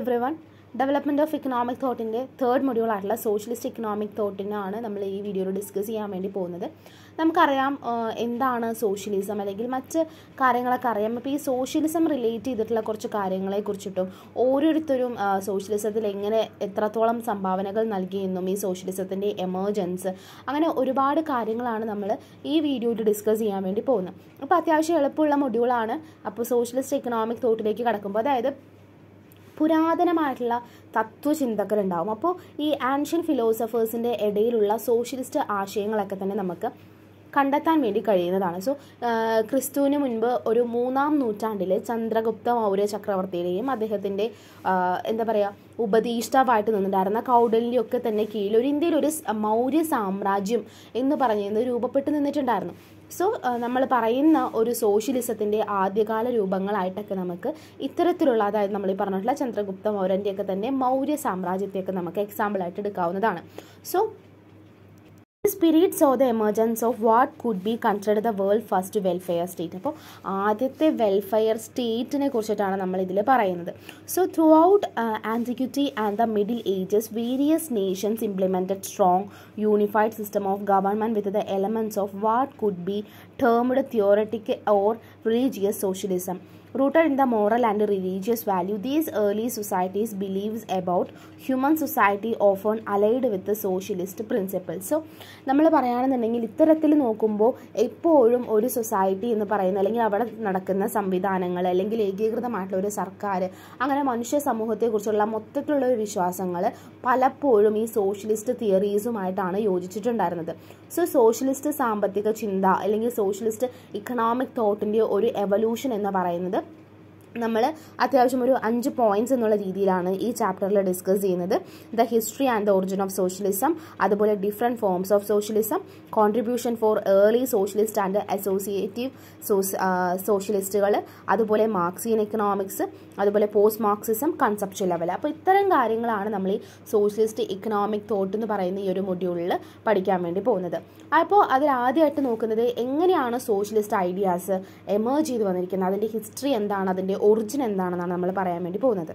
Every everyone development of economic തോട്ടിൻ്റെ third module ആയിട്ടുള്ള socialist economic തോട്ടിനാണ് നമ്മൾ ഈ വീഡിയോയിൽ ഡിസ്കസ് ചെയ്യാൻ വേണ്ടി പോകുന്നത് നമുക്കറിയാം എന്താണ് സോഷ്യലിസം അല്ലെങ്കിൽ മറ്റ് കാര്യങ്ങളൊക്കെ അറിയാം അപ്പോൾ ഈ സോഷ്യലിസം റിലേറ്റ് ചെയ്തിട്ടുള്ള കുറച്ച് കാര്യങ്ങളെക്കുറിച്ചിട്ടും ഓരോരുത്തരും സോഷ്യലിസത്തിൽ എങ്ങനെ എത്രത്തോളം സംഭാവനകൾ നൽകിയെന്നും ഈ സോഷ്യലിസത്തിൻ്റെ എമർജൻസ് അങ്ങനെ ഒരുപാട് കാര്യങ്ങളാണ് നമ്മൾ ഈ വീഡിയോയിൽ ഡിസ്കസ് ചെയ്യാൻ വേണ്ടി പോകുന്നത് അപ്പോൾ അത്യാവശ്യം എളുപ്പമുള്ള മൊഡ്യൂളാണ് അപ്പോൾ സോഷ്യലിസ്റ്റ് ഇക്കണോമിക് തോട്ടിലേക്ക് കടക്കുമ്പോൾ അതായത് പുരാതനമായിട്ടുള്ള ഉണ്ടാവും അപ്പോൾ ഈ ആൻഷ്യൻ ഫിലോസഫേഴ്സിൻ്റെ ഇടയിലുള്ള സോഷ്യലിസ്റ്റ് ആശയങ്ങളൊക്കെ തന്നെ നമുക്ക് കണ്ടെത്താൻ വേണ്ടി കഴിയുന്നതാണ് സോ ക്രിസ്തുവിന് മുൻപ് ഒരു മൂന്നാം നൂറ്റാണ്ടിൽ ചന്ദ്രഗുപ്ത മൗര്യ ചക്രവർത്തിയുടെയും അദ്ദേഹത്തിൻ്റെ എന്താ പറയുക ഉപദേഷ്ടാവായിട്ട് നിന്നിട്ടുണ്ടായിരുന്ന ഒക്കെ തന്നെ കീഴിൽ ഒരു ഇന്ത്യയിൽ ഒരു മൗര്യ സാമ്രാജ്യം എന്ന് പറയുന്നത് രൂപപ്പെട്ടു നിന്നിട്ടുണ്ടായിരുന്നു സോ നമ്മൾ പറയുന്ന ഒരു സോഷ്യലിസത്തിൻ്റെ ആദ്യകാല രൂപങ്ങളായിട്ടൊക്കെ നമുക്ക് ഇത്തരത്തിലുള്ള അതായത് നമ്മൾ ഈ പറഞ്ഞിട്ടുള്ള ചന്ദ്രഗുപ്ത മൗര്യൻ്റെയൊക്കെ തന്നെ മൗര്യ സാമ്രാജ്യത്തെയൊക്കെ നമുക്ക് എക്സാമ്പിളായിട്ട് എടുക്കാവുന്നതാണ് so The spirit saw the emergence of what could be considered the world first welfare state. അപ്പോൾ ആദ്യത്തെ വെൽഫെയർ സ്റ്റേറ്റിനെ കുറിച്ചിട്ടാണ് നമ്മൾ ഇതിൽ പറയുന്നത് so throughout antiquity and the middle ages various nations implemented strong unified system of government with the elements of what could be termed theocratic or religious socialism Rooted in the moral and religious value, these early societies believes about human society often allied with the socialist principles. So, നമ്മൾ പറയാനെന്നുണ്ടെങ്കിൽ ഇത്തരത്തിൽ നോക്കുമ്പോൾ എപ്പോഴും ഒരു society എന്ന് പറയുന്ന അല്ലെങ്കിൽ അവിടെ നടക്കുന്ന സംവിധാനങ്ങൾ അല്ലെങ്കിൽ ഏകീകൃതമായിട്ടുള്ള ഒരു സർക്കാർ അങ്ങനെ മനുഷ്യ സമൂഹത്തെക്കുറിച്ചുള്ള മൊത്തത്തിലുള്ള വിശ്വാസങ്ങൾ പലപ്പോഴും ഈ സോഷ്യലിസ്റ്റ് തിയറീസുമായിട്ടാണ് യോജിച്ചിട്ടുണ്ടായിരുന്നത് സോ സോഷ്യലിസ്റ്റ് സാമ്പത്തിക ചിന്ത അല്ലെങ്കിൽ സോഷ്യലിസ്റ്റ് ഇക്കണോമിക് തോട്ടിൻ്റെ ഒരു എവല്യൂഷൻ എന്ന് പറയുന്നത് നമ്മൾ അത്യാവശ്യം ഒരു അഞ്ച് പോയിന്റ്സ് എന്നുള്ള രീതിയിലാണ് ഈ ചാപ്റ്ററിൽ ഡിസ്കസ് ചെയ്യുന്നത് the history and the origin of socialism അതുപോലെ different forms of socialism contribution for early socialist and associative സോഷ്യലിസ്റ്റുകൾ അതുപോലെ മാർക്സിയൻ എക്കണോമിക്സ് അതുപോലെ പോസ്റ്റ് മാർക്സിസം കൺസെപ്റ്റ് ലെവൽ അപ്പോൾ ഇത്തരം കാര്യങ്ങളാണ് നമ്മൾ ഈ സോഷ്യലിസ്റ്റ് ഇക്കണോമിക് തോട്ട് എന്ന് പറയുന്ന ഈ ഒരു മൊഡ്യൂളിൽ പഠിക്കാൻ വേണ്ടി പോകുന്നത് അപ്പോൾ അതിലാദ്യമായിട്ട് നോക്കുന്നത് എങ്ങനെയാണ് സോഷ്യലിസ്റ്റ് ഐഡിയാസ് എമേർജ് ചെയ്ത് വന്നിരിക്കുന്നത് അതിൻ്റെ ഹിസ്റ്ററി എന്താണ് അതിൻ്റെ ഒറിജിൻ എന്താണെന്നാണ് നമ്മൾ പറയാൻ വേണ്ടി പോകുന്നത്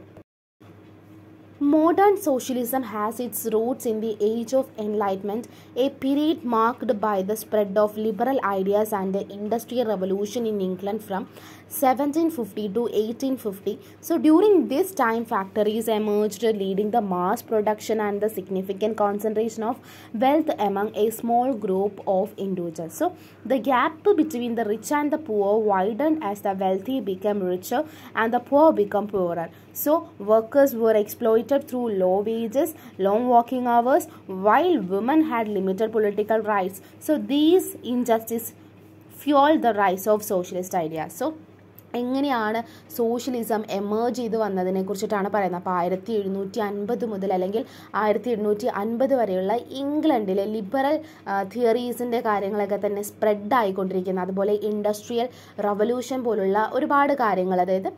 modern socialism has its roots in the age of enlightenment a period marked by the spread of liberal ideas and industrial revolution in England from 1750 to 1850. So during this time factories emerged leading the mass production and the significant concentration of wealth among a small group of individuals. So the gap between the rich and the poor widened as the wealthy became richer and the poor became poorer. So workers were exploited through low wages, long working hours while women had limited political rights. So these injustices fueled the rise of socialist ideas. So എങ്ങനെയാണ് socialism emerge ചെയ്ത് വന്നതിനെ കുറിച്ചിട്ടാണ് പറയുന്നത് അപ്പോൾ ആയിരത്തി എഴുന്നൂറ്റി അൻപത് മുതൽ അല്ലെങ്കിൽ ആയിരത്തി എണ്ണൂറ്റി അൻപത് വരെയുള്ള ഇംഗ്ലണ്ടിലെ ലിബറൽ തിയറീസിൻ്റെ കാര്യങ്ങളൊക്കെ തന്നെ സ്പ്രെഡ് ആയിക്കൊണ്ടിരിക്കുന്നത് അതുപോലെ ഇൻഡസ്ട്രിയൽ റവല്യൂഷൻ പോലുള്ള ഒരുപാട് കാര്യങ്ങൾ അതായത്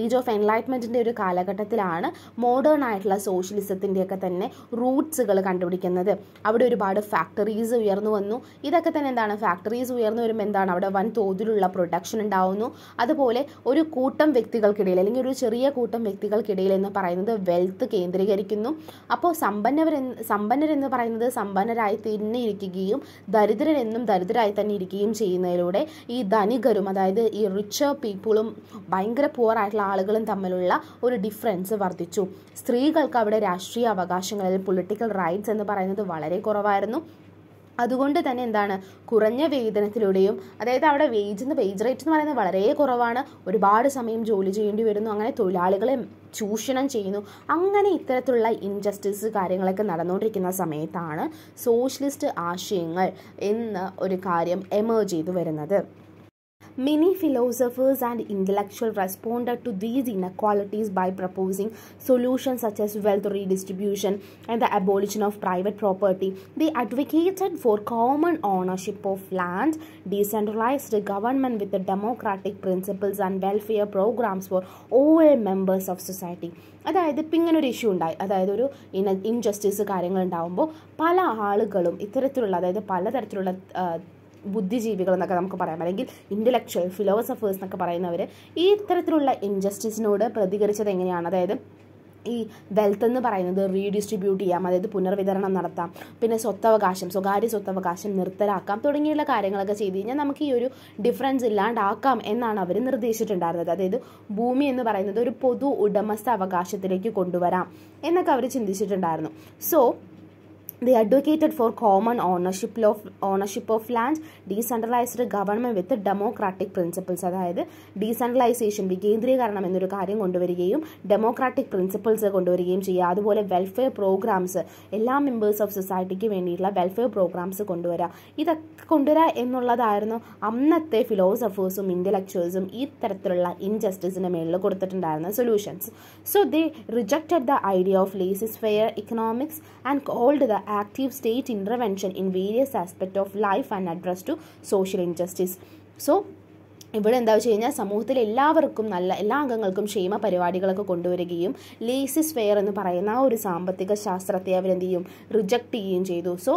ഏജ് ഓഫ് എൻലൈറ്റ്മെൻറ്റിൻ്റെ ഒരു കാലഘട്ടത്തിലാണ് മോഡേൺ ആയിട്ടുള്ള സോഷ്യലിസത്തിൻ്റെയൊക്കെ തന്നെ റൂട്ട്സുകൾ കണ്ടുപിടിക്കുന്നത് അവിടെ ഒരുപാട് ഫാക്ടറീസ് ഉയർന്നു വന്നു ഇതൊക്കെ തന്നെ എന്താണ് ഫാക്ടറീസ് ഉയർന്നു വരുമ്പോൾ എന്താണ് അവിടെ വൻ തോതിലുള്ള പ്രൊഡക്ഷൻ ഉണ്ടാവുന്നു അതുപോലെ അതുപോലെ ഒരു കൂട്ടം വ്യക്തികൾക്കിടയിൽ അല്ലെങ്കിൽ ഒരു ചെറിയ കൂട്ടം വ്യക്തികൾക്കിടയിൽ എന്ന് പറയുന്നത് വെൽത്ത് കേന്ദ്രീകരിക്കുന്നു അപ്പോൾ സമ്പന്നവരെന്ന് സമ്പന്നരെന്ന് പറയുന്നത് സമ്പന്നരായി തന്നെ ഇരിക്കുകയും ദരിദ്രരെന്നും ദരിദ്രരായി തന്നെ ഇരിക്കുകയും ചെയ്യുന്നതിലൂടെ ഈ ധനികരും അതായത് ഈ റിച്ച് പീപ്പിളും ഭയങ്കര പുവർ ആയിട്ടുള്ള ആളുകളും തമ്മിലുള്ള ഒരു ഡിഫറൻസ് വർദ്ധിച്ചു സ്ത്രീകൾക്ക് അവിടെ രാഷ്ട്രീയ അവകാശങ്ങളിൽ പൊളിറ്റിക്കൽ റൈറ്റ്സ് എന്ന് പറയുന്നത് വളരെ കുറവായിരുന്നു അതുകൊണ്ട് തന്നെ എന്താണ് കുറഞ്ഞ വേതനത്തിലൂടെയും അതായത് അവിടെ വേജ് എന്ന് വേജ് റേറ്റ് എന്ന് പറയുന്നത് വളരെ കുറവാണ് ഒരുപാട് സമയം ജോലി ചെയ്യേണ്ടി വരുന്നു അങ്ങനെ തൊഴിലാളികളെ ചൂഷണം ചെയ്യുന്നു അങ്ങനെ ഇത്തരത്തിലുള്ള ഇൻജസ്റ്റിസ് കാര്യങ്ങളൊക്കെ നടന്നുകൊണ്ടിരിക്കുന്ന സമയത്താണ് സോഷ്യലിസ്റ്റ് ആശയങ്ങൾ എന്ന ഒരു കാര്യം എമേർജ് ചെയ്തു വരുന്നത് Many philosophers and intellectuals responded to these inequalities by proposing solutions such as wealth redistribution and the abolition of private property. They advocated for common ownership of land, decentralized government with democratic principles and welfare programs for all members of society. അതായത് ഇപ്പം ഒരു issue ഉണ്ടായി അതായത് ഒരു injustice കാര്യങ്ങളുണ്ടാകുമ്പോൾ പല ആളുകളും ഇത്തരത്തിലുള്ള അതായത് പലതരത്തിലുള്ള ബുദ്ധിജീവികൾ എന്നൊക്കെ നമുക്ക് പറയാം അല്ലെങ്കിൽ ഇൻ്റലക്ച്വൽ ഫിലോസഫേഴ്സ് എന്നൊക്കെ പറയുന്നവർ ഈ ഇത്തരത്തിലുള്ള ഇൻജസ്റ്റിസിനോട് പ്രതികരിച്ചത് എങ്ങനെയാണ് അതായത് ഈ വെൽത്ത് എന്ന് പറയുന്നത് റീഡിസ്ട്രിബ്യൂട്ട് ചെയ്യാം അതായത് പുനർവിതരണം നടത്താം പിന്നെ സ്വത്തവകാശം സ്വകാര്യ സ്വത്തവകാശം നിർത്തലാക്കാം തുടങ്ങിയുള്ള കാര്യങ്ങളൊക്കെ ചെയ്ത് കഴിഞ്ഞാൽ നമുക്ക് ഈ ഒരു ഡിഫറൻസ് ഇല്ലാണ്ടാക്കാം എന്നാണ് അവർ നിർദ്ദേശിച്ചിട്ടുണ്ടായിരുന്നത് അതായത് ഭൂമി എന്ന് പറയുന്നത് ഒരു പൊതു ഉടമസ്ഥ അവകാശത്തിലേക്ക് കൊണ്ടുവരാം എന്നൊക്കെ അവർ ചിന്തിച്ചിട്ടുണ്ടായിരുന്നു so they advocated for common ownership of ownership of land decentralised government with democratic principles അതായത് ഡീസെൻട്രലൈസേഷൻ വികേന്ദ്രീകരണം എന്നൊരു കാര്യം കൊണ്ടുവരികയും ഡെമോക്രാറ്റിക് പ്രിൻസിപ്പിൾസ് കൊണ്ടുവരികയും ചെയ്യുക അതുപോലെ വെൽഫെയർ പ്രോഗ്രാംസ് എല്ലാ മെമ്പേഴ്സ് ഓഫ് സൊസൈറ്റിക്ക് വേണ്ടിയിട്ടുള്ള വെൽഫെയർ പ്രോഗ്രാംസ് കൊണ്ടുവരിക ഇതൊക്കെ കൊണ്ടുവരിക എന്നുള്ളതായിരുന്നു അന്നത്തെ ഫിലോസഫേഴ്സും ഇൻ്റലക്ച്വൽസും ഈ തരത്തിലുള്ള ഇൻജസ്റ്റിസിന് മേളിൽ കൊടുത്തിട്ടുണ്ടായിരുന്ന solutions so they rejected the idea of laissez faire economics and called the active state intervention in various aspect of life and address to social injustice so ഇവിടെ എന്താ വെച്ച് കഴിഞ്ഞാൽ സമൂഹത്തിൽ എല്ലാവർക്കും നല്ല എല്ലാ അംഗങ്ങൾക്കും ക്ഷേമ പരിപാടികളൊക്കെ കൊണ്ടുവരികയും ലേസിസ് ഫെയർ എന്ന് പറയുന്ന ആ ഒരു സാമ്പത്തിക ശാസ്ത്രത്തെ അവരെന്ത് ചെയ്യും റിജക്റ്റ് ചെയ്യുകയും ചെയ്തു സോ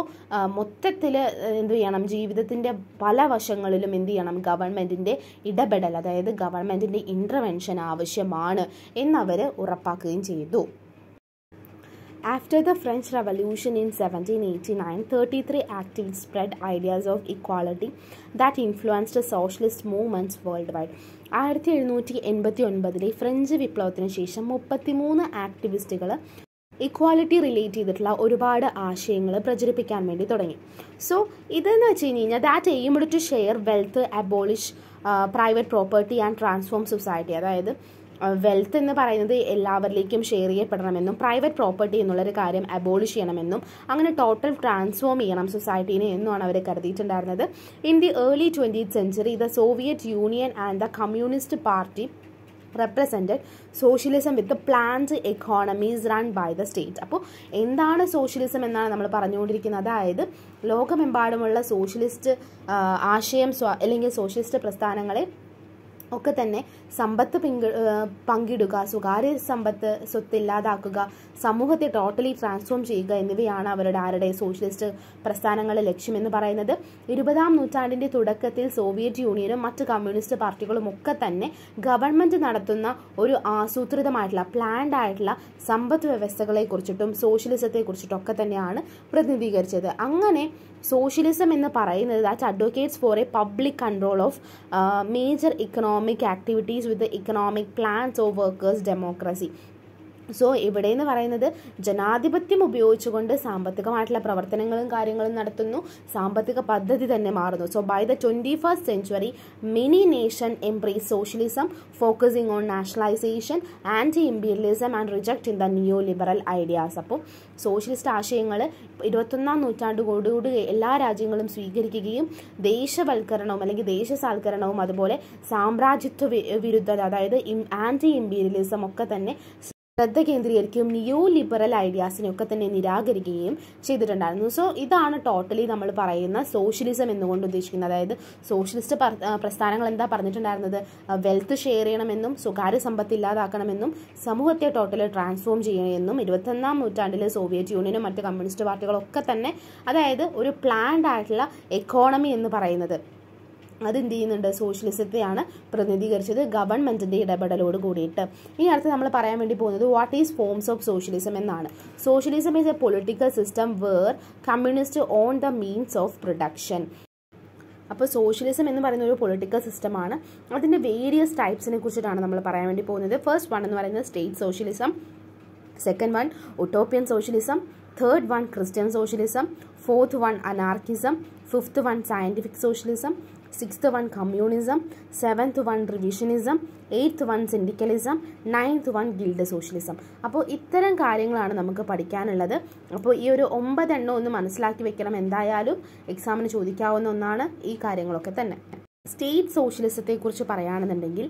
മൊത്തത്തിൽ എന്ത് ചെയ്യണം ജീവിതത്തിൻ്റെ പല വശങ്ങളിലും എന്ത് ചെയ്യണം ഗവൺമെൻറ്റിൻ്റെ ഇടപെടൽ അതായത് ഗവൺമെൻറ്റിൻ്റെ ഇൻ്റർവെൻഷൻ ആവശ്യമാണ് എന്നവർ ഉറപ്പാക്കുകയും ചെയ്തു After the French Revolution in 1789, 33 activists spread ideas of equality that influenced socialist movements worldwide. ആയിരത്തി എഴുന്നൂറ്റി എൺപത്തി ഒൻപതിലെ ഫ്രഞ്ച് വിപ്ലവത്തിന് ശേഷം മുപ്പത്തിമൂന്ന് ആക്ടിവിസ്റ്റുകൾ ഇക്വാലിറ്റി റിലേറ്റ് ചെയ്തിട്ടുള്ള ഒരുപാട് ആശയങ്ങൾ പ്രചരിപ്പിക്കാൻ വേണ്ടി തുടങ്ങി സോ ഇതെന്ന് വെച്ച് കഴിഞ്ഞ് കഴിഞ്ഞാൽ that aimed to share wealth abolish private property and transform society അതായത് വെൽത്ത് എന്ന് പറയുന്നത് എല്ലാവരിലേക്കും ഷെയർ ചെയ്യപ്പെടണമെന്നും പ്രൈവറ്റ് പ്രോപ്പർട്ടി എന്നുള്ളൊരു കാര്യം അബോളിഷ് ചെയ്യണമെന്നും അങ്ങനെ ടോട്ടൽ ട്രാൻസ്ഫോം ചെയ്യണം സൊസൈറ്റീനെ എന്നുമാണ് അവർ കരുതിയിട്ടുണ്ടായിരുന്നത് in the early twentieth century the Soviet Union and the communist party represented socialism with planned economies run by the state അപ്പോൾ എന്താണ് സോഷ്യലിസം എന്നാണ് നമ്മൾ പറഞ്ഞുകൊണ്ടിരിക്കുന്നത് അതായത് ലോകമെമ്പാടുമുള്ള സോഷ്യലിസ്റ്റ് ആശയം അല്ലെങ്കിൽ സോഷ്യലിസ്റ്റ് പ്രസ്ഥാനങ്ങളെ ഒക്കെ തന്നെ സമ്പത്ത് പങ്കിടുക സ്വകാര്യ സമ്പത്ത് സ്വത്ത് ഇല്ലാതാക്കുക സമൂഹത്തെ ടോട്ടലി ട്രാൻസ്ഫോം ചെയ്യുക എന്നിവയാണ് അവരുടെ ആരുടെ സോഷ്യലിസ്റ്റ് പ്രസ്ഥാനങ്ങളുടെ ലക്ഷ്യമെന്ന് പറയുന്നത് ഇരുപതാം നൂറ്റാണ്ടിൻ്റെ തുടക്കത്തിൽ സോവിയറ്റ് യൂണിയനും മറ്റ് കമ്മ്യൂണിസ്റ്റ് പാർട്ടികളും ഒക്കെ തന്നെ ഗവൺമെൻറ് നടത്തുന്ന ഒരു ആസൂത്രിതമായിട്ടുള്ള പ്ലാൻഡ് ആയിട്ടുള്ള സമ്പത്ത് വ്യവസ്ഥകളെ കുറിച്ചിട്ടും സോഷ്യലിസത്തെ കുറിച്ചിട്ടും ഒക്കെ തന്നെയാണ് പ്രതിനിധീകരിച്ചത് അങ്ങനെ സോഷ്യലിസം എന്ന് പറയുന്നത് that advocates for a public control of major economic economic activities with the economic plans or workers' democracy. So ഇവിടെ എന്ന് പറയുന്നത് ജനാധിപത്യം ഉപയോഗിച്ചുകൊണ്ട് സാമ്പത്തികമായിട്ടുള്ള പ്രവർത്തനങ്ങളും കാര്യങ്ങളും നടത്തുന്നു സാമ്പത്തിക പദ്ധതി തന്നെ മാറുന്നു so by the twenty first century many nation embrace socialism focusing on nationalisation anti imperialism and reject in the new liberal ideas അപ്പോൾ സോഷ്യലിസ്റ്റ് ആശയങ്ങൾ ഇരുപത്തൊന്നാം കൂടുകൂടി എല്ലാ രാജ്യങ്ങളും സ്വീകരിക്കുകയും ദേശവൽക്കരണവും അല്ലെങ്കിൽ ദേശസാൽക്കരണവും അതുപോലെ സാമ്രാജ്യത്വ വിരുദ്ധത അതായത് ആൻറ്റി ഇംപീരിയലിസം ഒക്കെ തന്നെ ശ്രദ്ധ കേന്ദ്രീകരിക്കുകയും നിയോ ലിബറൽ ഐഡിയാസിനെ ഒക്കെ തന്നെ നിരാകരിക്കുകയും ചെയ്തിട്ടുണ്ടായിരുന്നു സോ ഇതാണ് ടോട്ടലി നമ്മൾ പറയുന്ന സോഷ്യലിസം എന്നുകൊണ്ട് ഉദ്ദേശിക്കുന്നത് അതായത് സോഷ്യലിസ്റ്റ് പ്രസ്ഥാനങ്ങൾ എന്താ പറഞ്ഞിട്ടുണ്ടായിരുന്നത് വെൽത്ത് ഷെയർ ചെയ്യണമെന്നും സ്വകാര്യ സമ്പത്ത് ഇല്ലാതാക്കണമെന്നും സമൂഹത്തെ ടോട്ടലി ട്രാൻസ്ഫോം ചെയ്യണമെന്നും ഇരുപത്തൊന്നാം നൂറ്റാണ്ടിലെ സോവിയറ്റ് യൂണിയനും മറ്റ് കമ്മ്യൂണിസ്റ്റ് പാർട്ടികളൊക്കെ തന്നെ അതായത് ഒരു പ്ലാൻഡ് ആയിട്ടുള്ള എക്കോണമി എന്ന് പറയുന്നത് അതെന്ത് ചെയ്യുന്നുണ്ട് സോഷ്യലിസത്തെയാണ് പ്രതിനിധീകരിച്ചത് ഗവൺമെന്റിന്റെ ഇടപെടലോട് കൂടിയിട്ട് ഈ അടുത്ത് നമ്മൾ പറയാൻ വേണ്ടി പോകുന്നത് what is forms of socialism എന്നാണ് socialism is a political system where communist own the means of production അപ്പോൾ സോഷ്യലിസം എന്ന് പറയുന്ന ഒരു പൊളിറ്റിക്കൽ സിസ്റ്റമാണ് അതിൻ്റെ വേരിയസ് ടൈപ്സിനെ കുറിച്ചിട്ടാണ് നമ്മൾ പറയാൻ വേണ്ടി പോകുന്നത് ഫസ്റ്റ് വൺ എന്ന് പറയുന്നത് state socialism second one utopian socialism third one Christian socialism fourth one anarchism fifth one scientific socialism sixth one communism seventh one revisionism eighth one syndicalism ninth one guild socialism അപ്പോൾ ഇത്തരം കാര്യങ്ങളാണ് നമുക്ക് പഠിക്കാനുള്ളത് അപ്പോൾ ഈ ഒരു ഒമ്പതെണ്ണം ഒന്ന് മനസ്സിലാക്കി വെക്കണം എന്തായാലും എക്സാമിന് ചോദിക്കാവുന്ന ഒന്നാണ് ഈ കാര്യങ്ങളൊക്കെ തന്നെ സ്റ്റേറ്റ് സോഷ്യലിസത്തെക്കുറിച്ച് പറയുകയാണെന്നുണ്ടെങ്കിൽ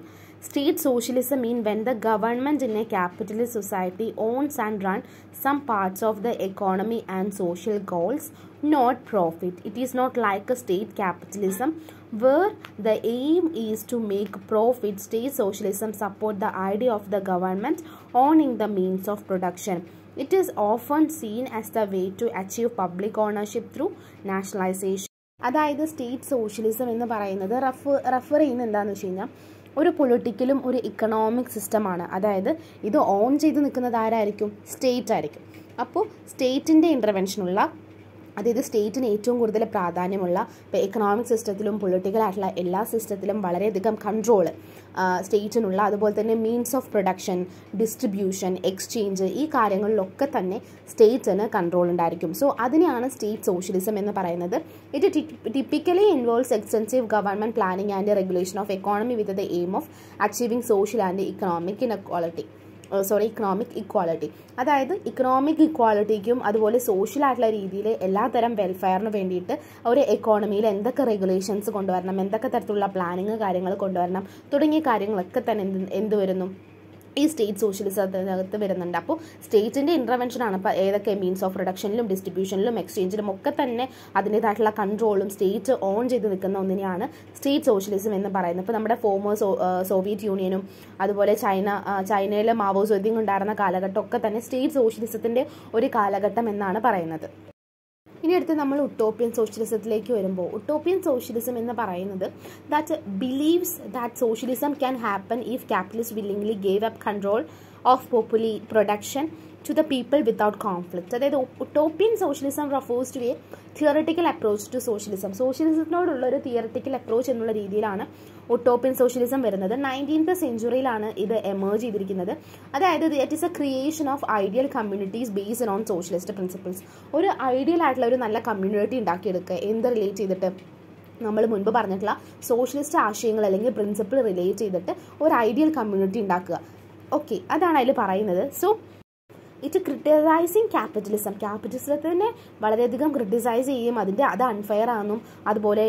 state socialism mean when the government in a capitalist society owns and run some parts of the economy and social goals not profit it is not like a state capitalism where the aim is to make profit state socialism support the idea of the government owning the means of production it is often seen as the way to achieve public ownership through nationalization അതായത് state socialism എന്ന് പറയുന്നത് rough refer ചെയ്യുന്ന എന്താണെന്ന് വെച്ച് കഴിഞ്ഞാൽ ഒരു പൊളിറ്റിക്കലും ഒരു economic സിസ്റ്റമാണ് അതായത് ഇത് ഓൺ ചെയ്ത് നിൽക്കുന്നത് ആരായിരിക്കും സ്റ്റേറ്റ് ആയിരിക്കും അപ്പോൾ സ്റ്റേറ്റിൻ്റെ ഇൻ്റർവെൻഷനുള്ള അതായത് സ്റ്റേറ്റിന് ഏറ്റവും കൂടുതൽ പ്രാധാന്യമുള്ള ഇപ്പോൾ എക്കണോമിക് സിസ്റ്റത്തിലും പൊളിറ്റിക്കൽ ആയിട്ടുള്ള എല്ലാ സിസ്റ്റത്തിലും വളരെയധികം കൺട്രോൾ സ്റ്റേറ്റിനുള്ള അതുപോലെ തന്നെ means of production distribution exchange ഈ കാര്യങ്ങളിലൊക്കെ തന്നെ സ്റ്റേറ്റ്സിന് കൺട്രോൾ ഉണ്ടായിരിക്കും സോ അതിനെയാണ് സ്റ്റേറ്റ് സോഷ്യലിസം എന്ന് പറയുന്നത് it typically involves extensive government planning and regulation of economy with the aim of achieving social and economic equality sorry economic equality അതായത് economic ഇക്വാളിറ്റിക്കും അതുപോലെ സോഷ്യൽ ആയിട്ടുള്ള രീതിയിൽ എല്ലാ തരം വെൽഫെയറിന് വേണ്ടിയിട്ട് ഒരു എക്കോണമിയിൽ എന്തൊക്കെ റെഗുലേഷൻസ് കൊണ്ടുവരണം എന്തൊക്കെ തരത്തിലുള്ള പ്ലാനിങ് കാര്യങ്ങൾ കൊണ്ടുവരണം തുടങ്ങിയ കാര്യങ്ങളൊക്കെ തന്നെ എന്ത് എന്ത് വരുന്നു ഈ സ്റ്റേറ്റ് സോഷ്യലിസത്തിനകത്ത് വരുന്നുണ്ട് അപ്പോൾ സ്റ്റേറ്റിൻ്റെ ഇൻ്റർവെൻഷനാണ് ഇപ്പോൾ ഏതൊക്കെ മീൻസ് ഓഫ് പ്രൊഡക്ഷനിലും ഡിസ്ട്രിബ്യൂഷനിലും എക്സ്ചേഞ്ചിലും ഒക്കെ തന്നെ അതിൻ്റേതായിട്ടുള്ള കൺട്രോളും സ്റ്റേറ്റ് ഓൺ ചെയ്ത് നിൽക്കുന്ന ഒന്നിനെയാണ് സ്റ്റേറ്റ് സോഷ്യലിസം എന്ന് പറയുന്നത് ഇപ്പോൾ നമ്മുടെ ഫോമർ സോവിയറ്റ് യൂണിയനും അതുപോലെ ചൈന ചൈനയിലെ മാവോ ചോദ്യം ഉണ്ടായിരുന്ന കാലഘട്ടമൊക്കെ തന്നെ സ്റ്റേറ്റ് സോഷ്യലിസത്തിൻ്റെ ഒരു കാലഘട്ടം എന്നാണ് പറയുന്നത് ഇനി അടുത്ത് നമ്മൾ ഉട്ടോപ്യൻ സോഷ്യലിസത്തിലേക്ക് വരുമ്പോൾ ഉട്ടോപ്യൻ സോഷ്യലിസം എന്ന് പറയുന്നത് that believes that socialism can happen if capitalist willingly gave up control of popular production to the people without conflict അതായത് utopian socialism refers to a theoretical approach to socialism സോഷ്യലിസത്തിനോടുള്ള ഒരു theoretical approach എന്നുള്ള രീതിയിലാണ് utopian socialism വരുന്നത് nineteenth സെഞ്ചുറിയിലാണ് ഇത് emerge ചെയ്തിരിക്കുന്നത് അതായത് that is a creation of ideal communities based on socialist principles ഒരു ഐഡിയൽ ആയിട്ടുള്ള ഒരു നല്ല കമ്മ്യൂണിറ്റി ഉണ്ടാക്കിയെടുക്കുക എന്ത് റിലേറ്റ് ചെയ്തിട്ട് നമ്മൾ മുൻപ് പറഞ്ഞിട്ടുള്ള സോഷ്യലിസ്റ്റ് ആശയങ്ങൾ അല്ലെങ്കിൽ പ്രിൻസിപ്പിൾ റിലേറ്റ് ചെയ്തിട്ട് ഒരു ഐഡിയൽ കമ്മ്യൂണിറ്റി ഉണ്ടാക്കുക ഓക്കെ അതാണ് അതിൽ പറയുന്നത് സോ ഇറ്റ് ക്രിട്ടിസൈസിങ് ക്യാപിറ്റലിസം ക്യാപിറ്റലിസത്തിനെ വളരെയധികം ക്രിട്ടിസൈസ് ചെയ്യും അതിൻ്റെ അത് അൺഫെയർ ആണെന്നും അതുപോലെ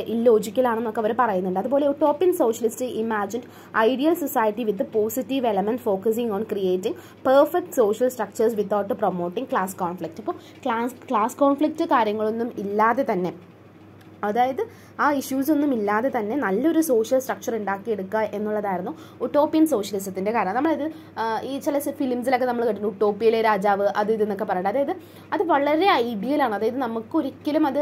ആണെന്നൊക്കെ അവർ പറയുന്നുണ്ട് അതുപോലെ utopian socialist imagine ideal society with positive element focusing on creating perfect social structures without promoting class conflict അപ്പോൾ ക്ലാസ് ക്ലാസ് കോൺഫ്ലിക്റ്റ് കാര്യങ്ങളൊന്നും ഇല്ലാതെ തന്നെ അതായത് ആ ഇഷ്യൂസ് ഒന്നും ഇല്ലാതെ തന്നെ നല്ലൊരു സോഷ്യൽ സ്ട്രക്ചർ ഉണ്ടാക്കിയെടുക്കുക എന്നുള്ളതായിരുന്നു ഒട്ടോപ്യൻ സോഷ്യലിസത്തിൻ്റെ കാരണം നമ്മളത് ഈ ചില ഫിലിംസിലൊക്കെ നമ്മൾ കേട്ടു ഒട്ടോപ്യയിലെ രാജാവ് അത് ഇതെന്നൊക്കെ പറയുന്നത് അതായത് അത് വളരെ ഐഡിയലാണ് അതായത് നമുക്ക് ഒരിക്കലും അത്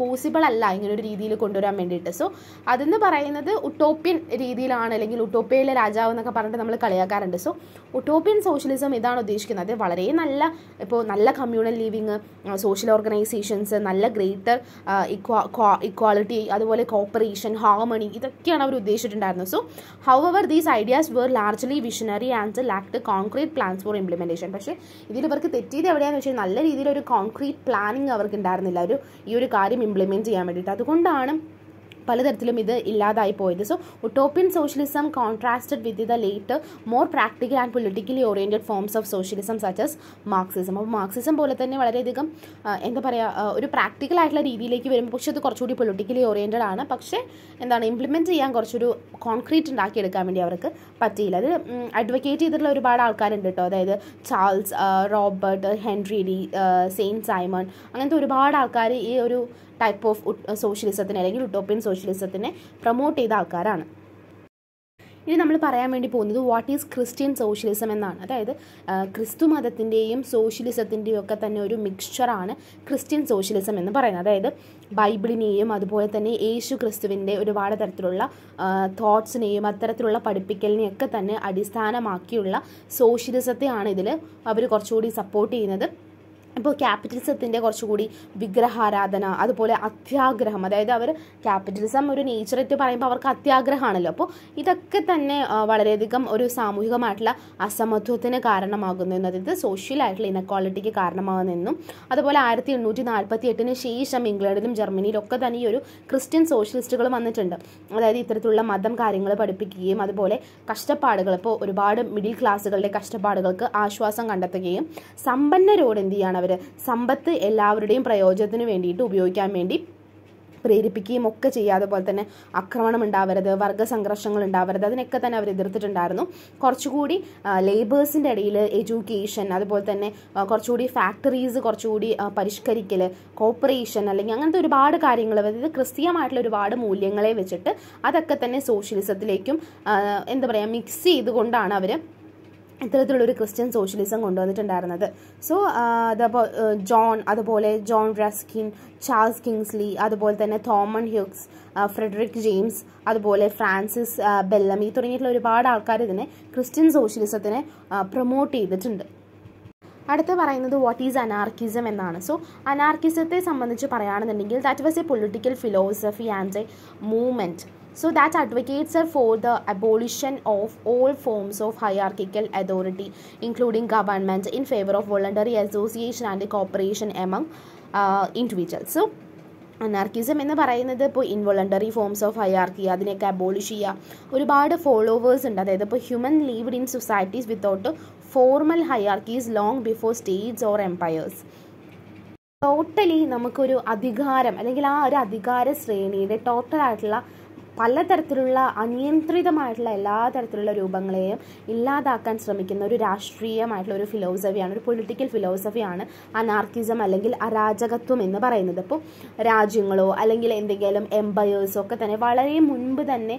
പോസിബിൾ അല്ല ഇങ്ങനെ ഒരു രീതിയിൽ കൊണ്ടുവരാൻ വേണ്ടിയിട്ട് സോ അതെന്ന് പറയുന്നത് ഒട്ടോപ്യൻ രീതിയിലാണ് അല്ലെങ്കിൽ ഒട്ടോപ്യയിലെ രാജാവ് എന്നൊക്കെ പറഞ്ഞിട്ട് നമ്മൾ കളിയാക്കാറുണ്ട് സോ ഒട്ടോപ്യൻ സോഷ്യലിസം ഇതാണ് ഉദ്ദേശിക്കുന്നത് അത് വളരെ നല്ല ഇപ്പോൾ നല്ല കമ്മ്യൂണൽ ലീവിങ് സോഷ്യൽ ഓർഗനൈസേഷൻസ് നല്ല ഗ്രേറ്റർ ഇക്വാ ഇക്വാളിറ്റി അതുപോലെ കോപ്പറേഷൻ ഹാർമണി ഇതൊക്കെയാണ് അവർ ഉദ്ദേശിച്ചിട്ടുണ്ടായിരുന്നത് സോ ഹൗ അവർ these ideas were largely visionary and lacked concrete plans for implementation പക്ഷേ ഇതിൽ ഇവർക്ക് തെറ്റിയത് എവിടെയാണെന്ന് വെച്ചാൽ നല്ല രീതിയിൽ ഒരു കോൺക്രീറ്റ് പ്ലാനിങ് അവർക്ക് ഉണ്ടായിരുന്നില്ല ഒരു ഈ ഒരു കാര്യം ഇംപ്ലിമെൻറ്റ് ചെയ്യാൻ വേണ്ടിയിട്ട് അതുകൊണ്ടാണ് പലതരത്തിലും ഇത് ഇല്ലാതായി പോയത് so utopian socialism contrasted with the late more practical and politically oriented forms of socialism such as Marxism അപ്പോൾ മാർക്സിസം പോലെ തന്നെ വളരെയധികം എന്താ പറയുക ഒരു പ്രാക്ടിക്കൽ ആയിട്ടുള്ള രീതിയിലേക്ക് വരുമ്പോൾ പക്ഷേ അത് കുറച്ചുകൂടി പൊളിറ്റിക്കലി ഓറിയൻറ്റഡ് ആണ് പക്ഷേ എന്താണ് ഇംപ്ലിമെൻറ്റ് ചെയ്യാൻ കുറച്ചൊരു കോൺക്രീറ്റ് ഉണ്ടാക്കിയെടുക്കാൻ വേണ്ടി അവർക്ക് പറ്റിയില്ല അത് അഡ്വക്കേറ്റ് ചെയ്തിട്ടുള്ള ഒരുപാട് ആൾക്കാരുണ്ട് കേട്ടോ അതായത് Charles Robert Henry de Saint Simon അങ്ങനത്തെ ഒരുപാട് ആൾക്കാർ ഈ ഒരു ടൈപ്പ് ഓഫ് സോഷ്യലിസത്തിനെ അല്ലെങ്കിൽ ഉട്ടോപ്യൻ സോഷ്യലിസത്തിനെ പ്രൊമോട്ട് ചെയ്ത ആൾക്കാരാണ് ഇനി നമ്മൾ പറയാൻ വേണ്ടി പോകുന്നത് വാട്ട് ഈസ് ക്രിസ്ത്യൻ സോഷ്യലിസം എന്നാണ് അതായത് ക്രിസ്തു മതത്തിൻ്റെയും സോഷ്യലിസത്തിൻ്റെയും ഒക്കെ തന്നെ ഒരു മിക്സ്ചറാണ് ക്രിസ്ത്യൻ സോഷ്യലിസം എന്ന് പറയുന്നത് അതായത് ബൈബിളിനെയും അതുപോലെ തന്നെ യേശു ക്രിസ്തുവിൻ്റെ ഒരുപാട് തരത്തിലുള്ള തോട്ട്സിനെയും അത്തരത്തിലുള്ള പഠിപ്പിക്കലിനെയൊക്കെ തന്നെ അടിസ്ഥാനമാക്കിയുള്ള സോഷ്യലിസത്തെയാണ് ഇതിൽ അവർ കുറച്ചുകൂടി സപ്പോർട്ട് ചെയ്യുന്നത് ഇപ്പോൾ ക്യാപിറ്റലിസത്തിൻ്റെ കുറച്ചുകൂടി വിഗ്രഹാരാധന അതുപോലെ അത്യാഗ്രഹം അതായത് അവർ ക്യാപിറ്റലിസം ഒരു നേച്ചർ എന്ന് പറയുമ്പോൾ അവർക്ക് അത്യാഗ്രഹമാണല്ലോ അപ്പോൾ ഇതൊക്കെ തന്നെ വളരെയധികം ഒരു സാമൂഹികമായിട്ടുള്ള അസമത്വത്തിന് കാരണമാകുന്നു എന്നത് സോഷ്യലായിട്ടുള്ള ഇനക്വാളിറ്റിക്ക് കാരണമാകുന്നെന്നും അതുപോലെ ആയിരത്തി എണ്ണൂറ്റി നാൽപ്പത്തി എട്ടിന് ശേഷം ഇംഗ്ലണ്ടിലും ജർമ്മനിയിലും ഒക്കെ തന്നെ ഈ ഒരു ക്രിസ്ത്യൻ സോഷ്യലിസ്റ്റുകൾ വന്നിട്ടുണ്ട് അതായത് ഇത്തരത്തിലുള്ള മതം കാര്യങ്ങൾ പഠിപ്പിക്കുകയും അതുപോലെ കഷ്ടപ്പാടുകൾ ഇപ്പോൾ ഒരുപാട് മിഡിൽ ക്ലാസ്സുകളുടെ കഷ്ടപ്പാടുകൾക്ക് ആശ്വാസം കണ്ടെത്തുകയും സമ്പന്നരോട് എന്ത് ചെയ്യാണ് അവർ സമ്പത്ത് എല്ലാവരുടെയും പ്രയോജനത്തിന് വേണ്ടിയിട്ട് ഉപയോഗിക്കാൻ വേണ്ടി പ്രേരിപ്പിക്കുകയും ഒക്കെ ചെയ്യാതെ പോലെ തന്നെ ആക്രമണം ഉണ്ടാവരുത് വർഗ്ഗസംഘർഷങ്ങൾ ഉണ്ടാവരുത് അതിനൊക്കെ തന്നെ അവർ എതിർത്തിട്ടുണ്ടായിരുന്നു കുറച്ചുകൂടി ലേബേഴ്സിൻ്റെ ഇടയിൽ എഡ്യൂക്കേഷൻ അതുപോലെ തന്നെ കുറച്ചുകൂടി ഫാക്ടറീസ് കുറച്ചുകൂടി പരിഷ്കരിക്കൽ കോപ്പറേഷൻ അല്ലെങ്കിൽ അങ്ങനത്തെ ഒരുപാട് കാര്യങ്ങൾ അതായത് ക്രിസ്തീയമായിട്ടുള്ള ഒരുപാട് മൂല്യങ്ങളെ വെച്ചിട്ട് അതൊക്കെ തന്നെ സോഷ്യലിസത്തിലേക്കും എന്താ പറയുക മിക്സ് ചെയ്തുകൊണ്ടാണ് അവർ ഇത്തരത്തിലുള്ളൊരു ക്രിസ്ത്യൻ സോഷ്യലിസം കൊണ്ടുവന്നിട്ടുണ്ടായിരുന്നത് സോ അതപ്പോൾ ജോൺ അതുപോലെ ജോൺ റസ്കിൻ ചാൾസ് കിങ്സ്ലി അതുപോലെ തന്നെ തോമൺ ഹ്യൂക്സ് ഫ്രെഡറിക് ജെയിംസ് അതുപോലെ ഫ്രാൻസിസ് ബെല്ലമി തുടങ്ങിയിട്ടുള്ള ഒരുപാട് ആൾക്കാർ ഇതിനെ ക്രിസ്ത്യൻ സോഷ്യലിസത്തിനെ പ്രൊമോട്ട് ചെയ്തിട്ടുണ്ട് അടുത്ത പറയുന്നത് വാട്ട് ഈസ് അനാർക്കിസം എന്നാണ് സോ അനാർക്കിസത്തെ സംബന്ധിച്ച് പറയുകയാണെന്നുണ്ടെങ്കിൽ that was a political philosophy and a movement so that advocates are for the abolition of all forms of hierarchical authority, including government, in favor of voluntary association and cooperation among uh, individuals. Anarchism എന്ന് പറയുന്നത് ഇപ്പോൾ involuntary forms of ഹയാർക്കി അതിനെയൊക്കെ abolish ചെയ്യുക ഒരുപാട് followers ഉണ്ട് അതായത് ഇപ്പോൾ human lived in societies without formal hierarchies long before states or empires totally നമുക്കൊരു അധികാരം അല്ലെങ്കിൽ ആ ഒരു അധികാര ശ്രേണിയുടെ ടോട്ടലായിട്ടുള്ള പലതരത്തിലുള്ള അനിയന്ത്രിതമായിട്ടുള്ള എല്ലാ തരത്തിലുള്ള രൂപങ്ങളെയും ഇല്ലാതാക്കാൻ ശ്രമിക്കുന്ന ഒരു രാഷ്ട്രീയമായിട്ടുള്ള ഒരു ഫിലോസഫിയാണ് ഒരു പൊളിറ്റിക്കൽ ഫിലോസഫിയാണ് അനാർക്കിസം അല്ലെങ്കിൽ അരാജകത്വം എന്ന് പറയുന്നത് അപ്പോൾ രാജ്യങ്ങളോ അല്ലെങ്കിൽ എന്തെങ്കിലും എംപയേഴ്സോ ഒക്കെ തന്നെ വളരെ മുൻപ് തന്നെ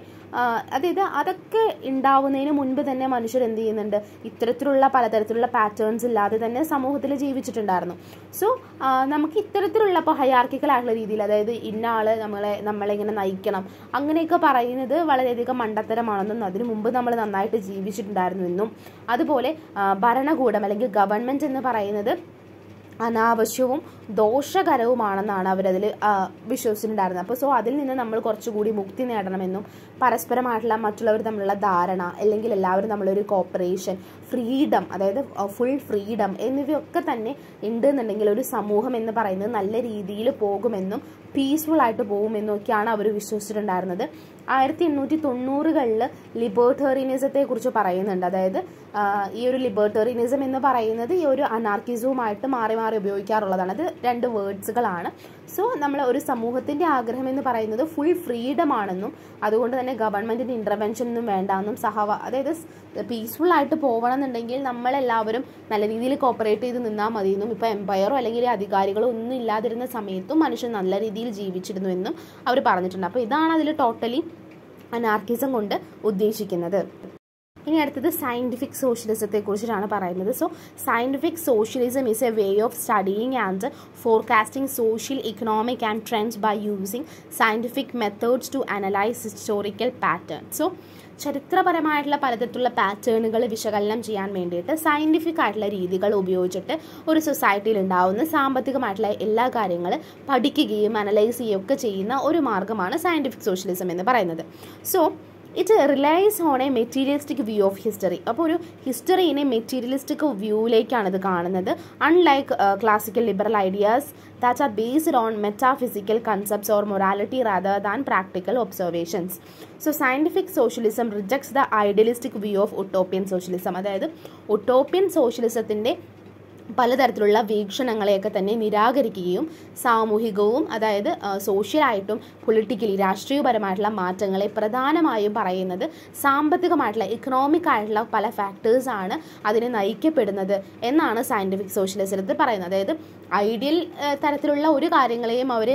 അതായത് അതൊക്കെ ഉണ്ടാവുന്നതിന് മുൻപ് തന്നെ മനുഷ്യർ എന്ത് ചെയ്യുന്നുണ്ട് ഇത്തരത്തിലുള്ള പലതരത്തിലുള്ള പാറ്റേൺസ് ഇല്ലാതെ തന്നെ സമൂഹത്തിൽ ജീവിച്ചിട്ടുണ്ടായിരുന്നു സോ നമുക്ക് ഇത്തരത്തിലുള്ള ഇപ്പോൾ ആയിട്ടുള്ള രീതിയിൽ അതായത് ഇന്ന ആൾ നമ്മളെ നമ്മളിങ്ങനെ നയിക്കണം അങ്ങനെയൊക്കെ ഇതൊക്കെ പറയുന്നത് വളരെയധികം മണ്ടത്തരമാണെന്നും അതിനു മുമ്പ് നമ്മൾ നന്നായിട്ട് ജീവിച്ചിട്ടുണ്ടായിരുന്നു എന്നും അതുപോലെ ഭരണകൂടം അല്ലെങ്കിൽ ഗവൺമെന്റ് എന്ന് പറയുന്നത് അനാവശ്യവും ദോഷകരവുമാണെന്നാണ് അവരതിൽ വിശ്വസിച്ചിട്ടുണ്ടായിരുന്നത് അപ്പോൾ സോ അതിൽ നിന്ന് നമ്മൾ കുറച്ചുകൂടി മുക്തി നേടണമെന്നും പരസ്പരമായിട്ടുള്ള മറ്റുള്ളവർ തമ്മിലുള്ള ധാരണ അല്ലെങ്കിൽ എല്ലാവരും നമ്മളൊരു കോപ്പറേഷൻ ഫ്രീഡം അതായത് ഫുൾ ഫ്രീഡം എന്നിവയൊക്കെ തന്നെ ഉണ്ട് എന്നുണ്ടെങ്കിൽ ഒരു സമൂഹം എന്ന് പറയുന്നത് നല്ല രീതിയിൽ പോകുമെന്നും പീസ്ഫുൾ ആയിട്ട് പോകുമെന്നും ഒക്കെയാണ് അവർ വിശ്വസിച്ചിട്ടുണ്ടായിരുന്നത് ആയിരത്തി എണ്ണൂറ്റി തൊണ്ണൂറുകളിൽ ലിബേർട്ടേറിയനിസത്തെ കുറിച്ച് പറയുന്നുണ്ട് അതായത് ഈ ഒരു ലിബേർട്ടേറിയനിസം എന്ന് പറയുന്നത് ഈ ഒരു അനാർക്കിസവുമായിട്ട് മാറി മാറി ഉപയോഗിക്കാറുള്ളതാണ് അത് രണ്ട് വേർഡ്സുകളാണ് സോ നമ്മൾ ഒരു സമൂഹത്തിൻ്റെ ആഗ്രഹം എന്ന് പറയുന്നത് ഫുൾ ഫ്രീഡം ആണെന്നും അതുകൊണ്ട് തന്നെ ഗവൺമെൻറ്റിൻ്റെ ഇൻ്റർവെൻഷൻ ഒന്നും വേണ്ടാന്നും സഹവ അതായത് പീസ്ഫുൾ ആയിട്ട് പോകണം എന്നുണ്ടെങ്കിൽ നമ്മളെല്ലാവരും നല്ല രീതിയിൽ കോപ്പറേറ്റ് ചെയ്ത് നിന്നാൽ മതിയെന്നും ഇപ്പോൾ എംപയറോ അല്ലെങ്കിൽ അധികാരികളോ ഒന്നും ഇല്ലാതിരുന്ന സമയത്തും മനുഷ്യൻ നല്ല രീതിയിൽ ജീവിച്ചിരുന്നു എന്നും അവർ പറഞ്ഞിട്ടുണ്ട് അപ്പോൾ ഇതാണ് അതിൽ ടോട്ടലി അനാർക്കിസം കൊണ്ട് ഉദ്ദേശിക്കുന്നത് ഇനി അടുത്തത് സയൻറ്റിഫിക് സോഷ്യലിസത്തെക്കുറിച്ചിട്ടാണ് പറയുന്നത് so scientific socialism is a way of studying and forecasting social economic and trends by using scientific methods to analyse historical pattern so ചരിത്രപരമായിട്ടുള്ള പലതരത്തിലുള്ള പാറ്റേണുകൾ വിശകലനം ചെയ്യാൻ വേണ്ടിയിട്ട് സയൻറ്റിഫിക് ആയിട്ടുള്ള രീതികൾ ഉപയോഗിച്ചിട്ട് ഒരു സൊസൈറ്റിയിൽ ഉണ്ടാവുന്ന സാമ്പത്തികമായിട്ടുള്ള എല്ലാ കാര്യങ്ങളും പഠിക്കുകയും അനലൈസ് ചെയ്യുകയൊക്കെ ചെയ്യുന്ന ഒരു മാർഗ്ഗമാണ് സയൻറ്റിഫിക് സോഷ്യലിസം എന്ന് പറയുന്നത് so it relies on a materialistic view of history അപ്പോൾ ഒരു ഹിസ്റ്ററിനെ മെറ്റീരിയലിസ്റ്റിക് വ്യൂവിലേക്കാണ് ഇത് കാണുന്നത് unlike classical liberal ideas that are based on metaphysical concepts or morality rather than practical observations so scientific socialism rejects the idealistic view of utopian socialism അതായത് utopian സോഷ്യലിസത്തിൻ്റെ പലതരത്തിലുള്ള വീക്ഷണങ്ങളെയൊക്കെ തന്നെ നിരാകരിക്കുകയും സാമൂഹികവും അതായത് സോഷ്യലായിട്ടും പൊളിറ്റിക്കലി രാഷ്ട്രീയപരമായിട്ടുള്ള മാറ്റങ്ങളെ പ്രധാനമായും പറയുന്നത് സാമ്പത്തികമായിട്ടുള്ള ഇക്കണോമിക് ആയിട്ടുള്ള പല ഫാക്ടേഴ്സാണ് അതിനെ നയിക്കപ്പെടുന്നത് എന്നാണ് സയൻറ്റിഫിക് സോഷ്യലിസത്തിൽ പറയുന്നത് അതായത് ഐഡിയൽ തരത്തിലുള്ള ഒരു കാര്യങ്ങളെയും അവർ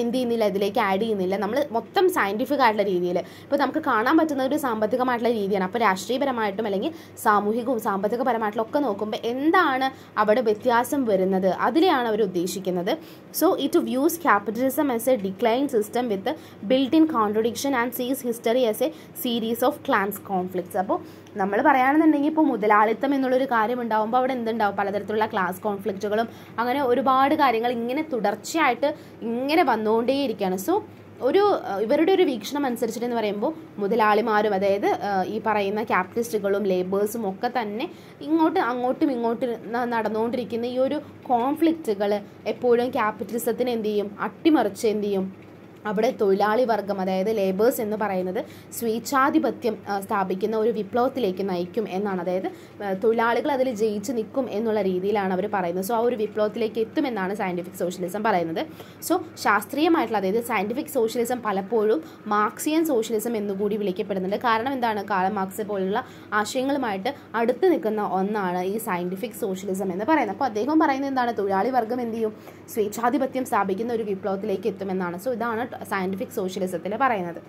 എന്ത് ചെയ്യുന്നില്ല ഇതിലേക്ക് ആഡ് ചെയ്യുന്നില്ല നമ്മൾ മൊത്തം സയൻറ്റിഫിക് ആയിട്ടുള്ള രീതിയിൽ ഇപ്പോൾ നമുക്ക് കാണാൻ പറ്റുന്ന ഒരു സാമ്പത്തികമായിട്ടുള്ള രീതിയാണ് അപ്പോൾ രാഷ്ട്രീയപരമായിട്ടും അല്ലെങ്കിൽ സാമൂഹികവും സാമ്പത്തികപരമായിട്ടുള്ള ഒക്കെ നോക്കുമ്പോൾ എന്താണ് അവിടെ വ്യത്യാസം വരുന്നത് അതിലെയാണ് അവർ ഉദ്ദേശിക്കുന്നത് so it views capitalism as a decline system with built in contradiction and sees history as a series of class conflicts അപ്പോൾ നമ്മൾ പറയുകയാണെന്നുണ്ടെങ്കിൽ ഇപ്പോൾ മുതലാളിത്തം എന്നുള്ളൊരു കാര്യം ഉണ്ടാകുമ്പോൾ അവിടെ എന്തുണ്ടാവും പലതരത്തിലുള്ള ക്ലാസ് കോൺഫ്ലിക്റ്റുകളും അങ്ങനെ ഒരുപാട് കാര്യങ്ങൾ ഇങ്ങനെ തുടർച്ചയായിട്ട് ഇങ്ങനെ വന്നുകൊണ്ടേയിരിക്കുകയാണ് സോ ഒരു ഇവരുടെ ഒരു വീക്ഷണം അനുസരിച്ചിട്ട് എന്ന് പറയുമ്പോൾ മുതലാളിമാരും അതായത് ഈ പറയുന്ന ക്യാപിറ്റലിസ്റ്റുകളും ലേബേഴ്സും ഒക്കെ തന്നെ ഇങ്ങോട്ട് അങ്ങോട്ടും ഇങ്ങോട്ടും നടന്നുകൊണ്ടിരിക്കുന്ന ഈ ഒരു കോൺഫ്ലിക്റ്റുകൾ എപ്പോഴും ക്യാപിറ്റലിസത്തിന് എന്ത് ചെയ്യും അട്ടിമറിച്ച് എന്ത് ചെയ്യും അവിടെ തൊഴിലാളി വർഗം അതായത് ലേബേഴ്സ് എന്ന് പറയുന്നത് സ്വേച്ഛാധിപത്യം സ്ഥാപിക്കുന്ന ഒരു വിപ്ലവത്തിലേക്ക് നയിക്കും എന്നാണ് അതായത് തൊഴിലാളികൾ അതിൽ ജയിച്ച് നിൽക്കും എന്നുള്ള രീതിയിലാണ് അവർ പറയുന്നത് സോ ആ ഒരു വിപ്ലവത്തിലേക്ക് എത്തുമെന്നാണ് സയൻറ്റിഫിക് സോഷ്യലിസം പറയുന്നത് സോ ശാസ്ത്രീയമായിട്ടുള്ള അതായത് സയൻറ്റിഫിക് സോഷ്യലിസം പലപ്പോഴും മാർക്സിയൻ സോഷ്യലിസം എന്നുകൂടി വിളിക്കപ്പെടുന്നുണ്ട് കാരണം എന്താണ് കാൾ മാർക്സ് പോലുള്ള ആശയങ്ങളുമായിട്ട് അടുത്ത് നിൽക്കുന്ന ഒന്നാണ് ഈ സയൻറ്റിഫിക് സോഷ്യലിസം എന്ന് പറയുന്നത് അപ്പോൾ അദ്ദേഹം പറയുന്നത് എന്താണ് തൊഴിലാളി വർഗം എന്ത് ചെയ്യും സ്വേച്ഛാധിപത്യം സ്ഥാപിക്കുന്ന ഒരു വിപ്ലവത്തിലേക്ക് എത്തുമെന്നാണ് സോ ഇതാണ് സയൻറ്റിഫിക് സോഷ്യലിസത്തിൽ പറയുന്നത്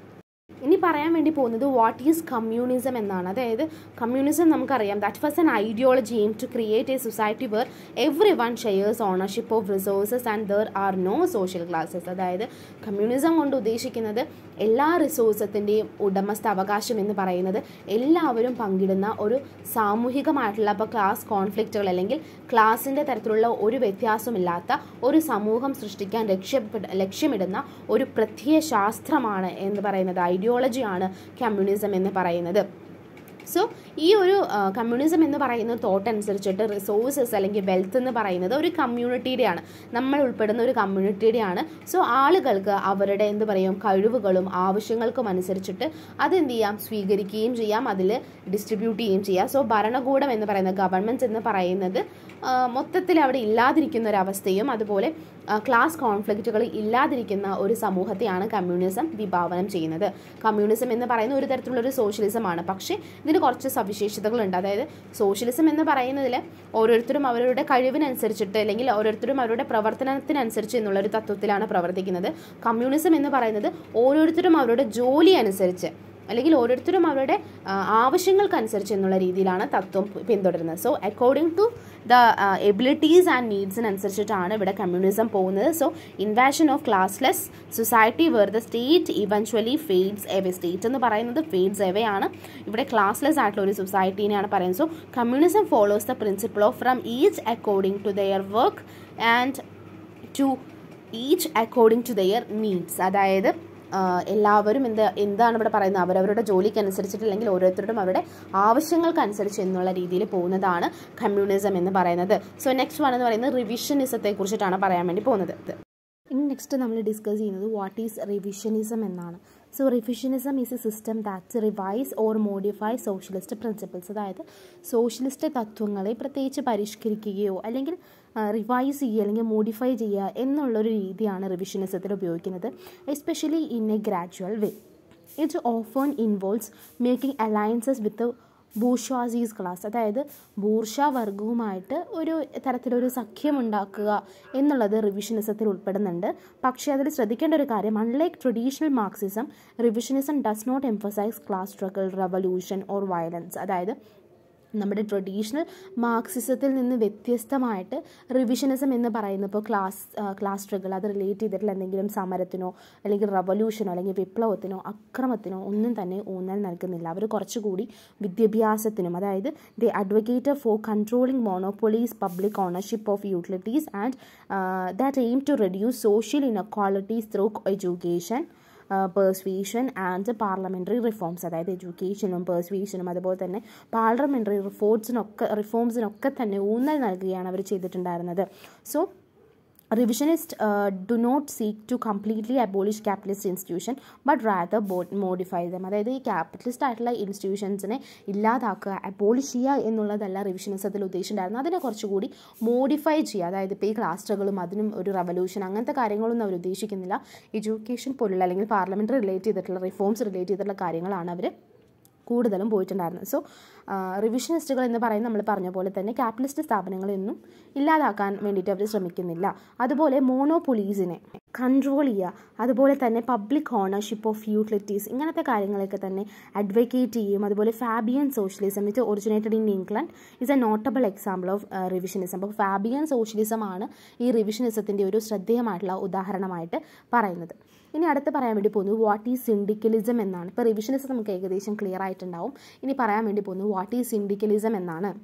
ഇനി പറയാൻ വേണ്ടി പോകുന്നത് വാട്ട് ഈസ് കമ്മ്യൂണിസം എന്നാണ് അതായത് കമ്മ്യൂണിസം നമുക്കറിയാം that was an ideology aim to create a society where everyone shares ownership of resources and there are no social classes അതായത് കമ്മ്യൂണിസം കൊണ്ട് ഉദ്ദേശിക്കുന്നത് എല്ലാ റിസോഴ്സത്തിൻ്റെയും അവകാശം എന്ന് പറയുന്നത് എല്ലാവരും പങ്കിടുന്ന ഒരു സാമൂഹികമായിട്ടുള്ള ഇപ്പോൾ ക്ലാസ് കോൺഫ്ലിക്റ്റുകൾ അല്ലെങ്കിൽ ക്ലാസിൻ്റെ തരത്തിലുള്ള ഒരു വ്യത്യാസമില്ലാത്ത ഒരു സമൂഹം സൃഷ്ടിക്കാൻ ലക്ഷ്യപ്പെട്ട ലക്ഷ്യമിടുന്ന ഒരു പ്രത്യയ ശാസ്ത്രമാണ് എന്ന് പറയുന്നത് ഐഡിയോളജിയാണ് കമ്മ്യൂണിസം എന്ന് പറയുന്നത് സോ ഈ ഒരു കമ്മ്യൂണിസം എന്ന് പറയുന്ന തോട്ട് അനുസരിച്ചിട്ട് റിസോഴ്സസ് അല്ലെങ്കിൽ വെൽത്ത് എന്ന് പറയുന്നത് ഒരു കമ്മ്യൂണിറ്റിയുടെയാണ് നമ്മൾ ഉൾപ്പെടുന്ന ഒരു കമ്മ്യൂണിറ്റിയുടെയാണ് സോ ആളുകൾക്ക് അവരുടെ എന്ത് പറയും കഴിവുകളും ആവശ്യങ്ങൾക്കും അനുസരിച്ചിട്ട് അതെന്ത് ചെയ്യാം സ്വീകരിക്കുകയും ചെയ്യാം അതിൽ ഡിസ്ട്രിബ്യൂട്ട് ചെയ്യുകയും ചെയ്യാം സോ ഭരണകൂടം എന്ന് പറയുന്ന ഗവൺമെൻറ്സ് എന്ന് പറയുന്നത് മൊത്തത്തിൽ അവിടെ ഇല്ലാതിരിക്കുന്ന ഒരവസ്ഥയും അതുപോലെ ക്ലാസ് കോൺഫ്ലിക്റ്റുകൾ ഇല്ലാതിരിക്കുന്ന ഒരു സമൂഹത്തെയാണ് കമ്മ്യൂണിസം വിഭാവനം ചെയ്യുന്നത് കമ്മ്യൂണിസം എന്ന് പറയുന്ന ഒരു തരത്തിലുള്ള ഒരു സോഷ്യലിസമാണ് പക്ഷേ ഇതിന് കുറച്ച് സവിശേഷതകളുണ്ട് അതായത് സോഷ്യലിസം എന്ന് പറയുന്നതിൽ ഓരോരുത്തരും അവരുടെ കഴിവിനനുസരിച്ചിട്ട് അല്ലെങ്കിൽ ഓരോരുത്തരും അവരുടെ പ്രവർത്തനത്തിനനുസരിച്ച് എന്നുള്ള ഒരു തത്വത്തിലാണ് പ്രവർത്തിക്കുന്നത് കമ്മ്യൂണിസം എന്ന് പറയുന്നത് ഓരോരുത്തരും അവരുടെ ജോലി അനുസരിച്ച് അല്ലെങ്കിൽ ഓരോരുത്തരും അവരുടെ ആവശ്യങ്ങൾക്കനുസരിച്ച് എന്നുള്ള രീതിയിലാണ് തത്വം പിന്തുടരുന്നത് so according to the abilities and നീഡ്സിനനുസരിച്ചിട്ടാണ് ഇവിടെ കമ്മ്യൂണിസം പോകുന്നത് so envision of classless society where the state eventually fades away state എന്ന് പറയുന്നത് ഫെയ്ഡ്സ് എവേ ആണ് ഇവിടെ ക്ലാസ്ലെസ് ആയിട്ടുള്ള ഒരു സൊസൈറ്റീനെയാണ് പറയുന്നത് so communism follows the principle of from each according to their work and to each according to their needs അതായത് എല്ലാവരും എന്ത് എന്താണ് ഇവിടെ പറയുന്നത് അവരവരുടെ ജോലിക്കനുസരിച്ചിട്ട് അല്ലെങ്കിൽ ഓരോരുത്തരുടെയും അവരുടെ ആവശ്യങ്ങൾക്കനുസരിച്ച് എന്നുള്ള രീതിയിൽ പോകുന്നതാണ് കമ്മ്യൂണിസം എന്ന് പറയുന്നത് സോ നെക്സ്റ്റ് വൺ എന്ന് പറയുന്നത് റിവിഷനിസത്തെ കുറിച്ചിട്ടാണ് പറയാൻ വേണ്ടി പോകുന്നത് ഇനി നെക്സ്റ്റ് നമ്മൾ ഡിസ്കസ് ചെയ്യുന്നത് വാട്ട് ഈസ് റിവിഷനിസം എന്നാണ് so revisionism is a system that's revise or modify socialist principles അതായത് സോഷ്യലിസ്റ്റ് തത്വങ്ങളെ പ്രത്യേകിച്ച് പരിഷ്കരിക്കുകയോ അല്ലെങ്കിൽ റിവൈസ് ചെയ്യുക അല്ലെങ്കിൽ മോഡിഫൈ ചെയ്യുക എന്നുള്ളൊരു രീതിയാണ് റിവിഷനിസത്തിൽ ഉപയോഗിക്കുന്നത് especially in a gradual way it often involves making alliances with bourgeoisies class അതായത് ബൂർഷ വർഗവുമായിട്ട് ഒരു തരത്തിലൊരു സഖ്യമുണ്ടാക്കുക എന്നുള്ളത് റിവിഷനിസത്തിൽ ഉൾപ്പെടുന്നുണ്ട് പക്ഷേ അതിൽ ശ്രദ്ധിക്കേണ്ട ഒരു കാര്യം unlike traditional Marxism revisionism does not emphasize class struggle revolution or violence അതായത് നമ്മുടെ ട്രഡീഷണൽ മാർക്സിസത്തിൽ നിന്ന് വ്യത്യസ്തമായിട്ട് റിവിഷനിസം എന്ന് പറയുന്നത് ഇപ്പോൾ ക്ലാസ് ക്ലാസ് സ്ട്രഗിൾ അത് റിലേറ്റ് ചെയ്തിട്ടുള്ള എന്തെങ്കിലും സമരത്തിനോ അല്ലെങ്കിൽ റവല്യൂഷനോ അല്ലെങ്കിൽ വിപ്ലവത്തിനോ അക്രമത്തിനോ ഒന്നും തന്നെ ഊന്നൽ നൽകുന്നില്ല അവർ കുറച്ചുകൂടി വിദ്യാഭ്യാസത്തിനും അതായത് the advocate for controlling monopolies public ownership of utilities and that aim to reduce social inequalities through education persuasion and parliamentary reforms അതായത് എഡ്യൂക്കേഷനും പേഴ്സ്വീഷനും അതുപോലെ തന്നെ പാർലമെൻ്ററി റിഫോർട്സിനൊക്കെ റിഫോംസിനൊക്കെ തന്നെ ഊന്നൽ നൽകുകയാണ് അവർ ചെയ്തിട്ടുണ്ടായിരുന്നത് so revisionist do not seek to completely abolish capitalist institution but but ബോ മോഡിഫൈ ദം അതായത് ഈ ക്യാപിറ്റലിസ്റ്റ് ആയിട്ടുള്ള ഇൻസ്റ്റിറ്റ്യൂഷൻസിനെ ഇല്ലാതാക്കുക അബോളിഷ് ചെയ്യുക എന്നുള്ളതല്ല റിവിഷനിസ്റ്റ് അതിൽ ഉദ്ദേശിച്ചിട്ടുണ്ടായിരുന്നു അതിനെ കുറച്ചുകൂടി മോഡിഫൈ ചെയ്യുക അതായത് ഇപ്പോൾ ഈ ക്ലാസ്റ്ററുകളും അതിനും ഒരു റവല്യൂഷൻ അങ്ങനത്തെ കാര്യങ്ങളൊന്നും അവർ ഉദ്ദേശിക്കുന്നില്ല എഡ്യൂക്കേഷൻ പോലുള്ള അല്ലെങ്കിൽ പാർലമെൻറ്റ് റിലേറ്റ് ചെയ്തിട്ടുള്ള റിഫോംസ് റിലേറ്റ് ചെയ്തിട്ടുള്ള കാര്യങ്ങളാണ് അവർ കൂടുതലും പോയിട്ടുണ്ടായിരുന്നത് സോ റിവിഷനിസ്റ്റുകൾ എന്ന് പറയുന്നത് നമ്മൾ പറഞ്ഞ പോലെ തന്നെ ക്യാപിറ്റലിസ്റ്റ് സ്ഥാപനങ്ങളൊന്നും ഇല്ലാതാക്കാൻ വേണ്ടിയിട്ട് അവർ ശ്രമിക്കുന്നില്ല അതുപോലെ മോണോപൊളീസിനെ കൺട്രോൾ ചെയ്യുക അതുപോലെ തന്നെ പബ്ലിക് ഓണർഷിപ്പ് ഓഫ് യൂട്ടിലിറ്റീസ് ഇങ്ങനത്തെ കാര്യങ്ങളൊക്കെ തന്നെ അഡ്വക്കേറ്റ് ചെയ്യും അതുപോലെ Fabian socialism which originated in England is a notable example of revisionism അപ്പോൾ ഫാബിയൻ ആണ് ഈ റിവിഷനിസത്തിൻ്റെ ഒരു ശ്രദ്ധേയമായിട്ടുള്ള ഉദാഹരണമായിട്ട് പറയുന്നത് ഇനി അടുത്ത് പറയാൻ വേണ്ടി പോകുന്നു വാട്ട് ഈസ് സിൻഡിക്കലിസം എന്നാണ് ഇപ്പോൾ റിവിഷനിസം നമുക്ക് ഏകദേശം ക്ലിയർ ആയിട്ടുണ്ടാവും ഇനി പറയാൻ വേണ്ടി പോകുന്നു What is syndicalism syndicalism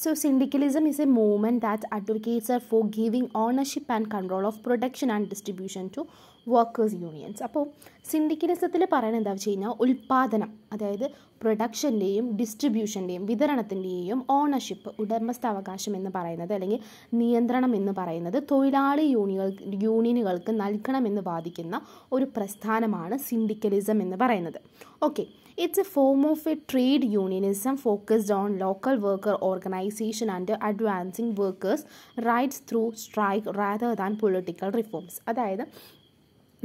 So, syndicalism is a movement that advocates for giving ownership and control of production and distribution to workers unions അപ്പോൾ സിൻഡിക്കലിസത്തിൽ പറയുന്നത് എന്താ വെച്ച് കഴിഞ്ഞാൽ ഉൽപ്പാദനം അതായത് പ്രൊഡക്ഷൻ്റെയും ഡിസ്ട്രിബ്യൂഷൻ്റെയും വിതരണത്തിൻ്റെയും ഓണർഷിപ്പ് ഉടമസ്ഥാവകാശം എന്ന് പറയുന്നത് അല്ലെങ്കിൽ നിയന്ത്രണം എന്ന് പറയുന്നത് തൊഴിലാളി യൂണിയൻ യൂണിയനുകൾക്ക് നൽകണമെന്ന് വാദിക്കുന്ന ഒരു പ്രസ്ഥാനമാണ് സിൻഡിക്കലിസം എന്ന് പറയുന്നത് okay it's a form of a trade unionism focused on local worker organization and advancing workers rights through strike rather than political reforms അതായത്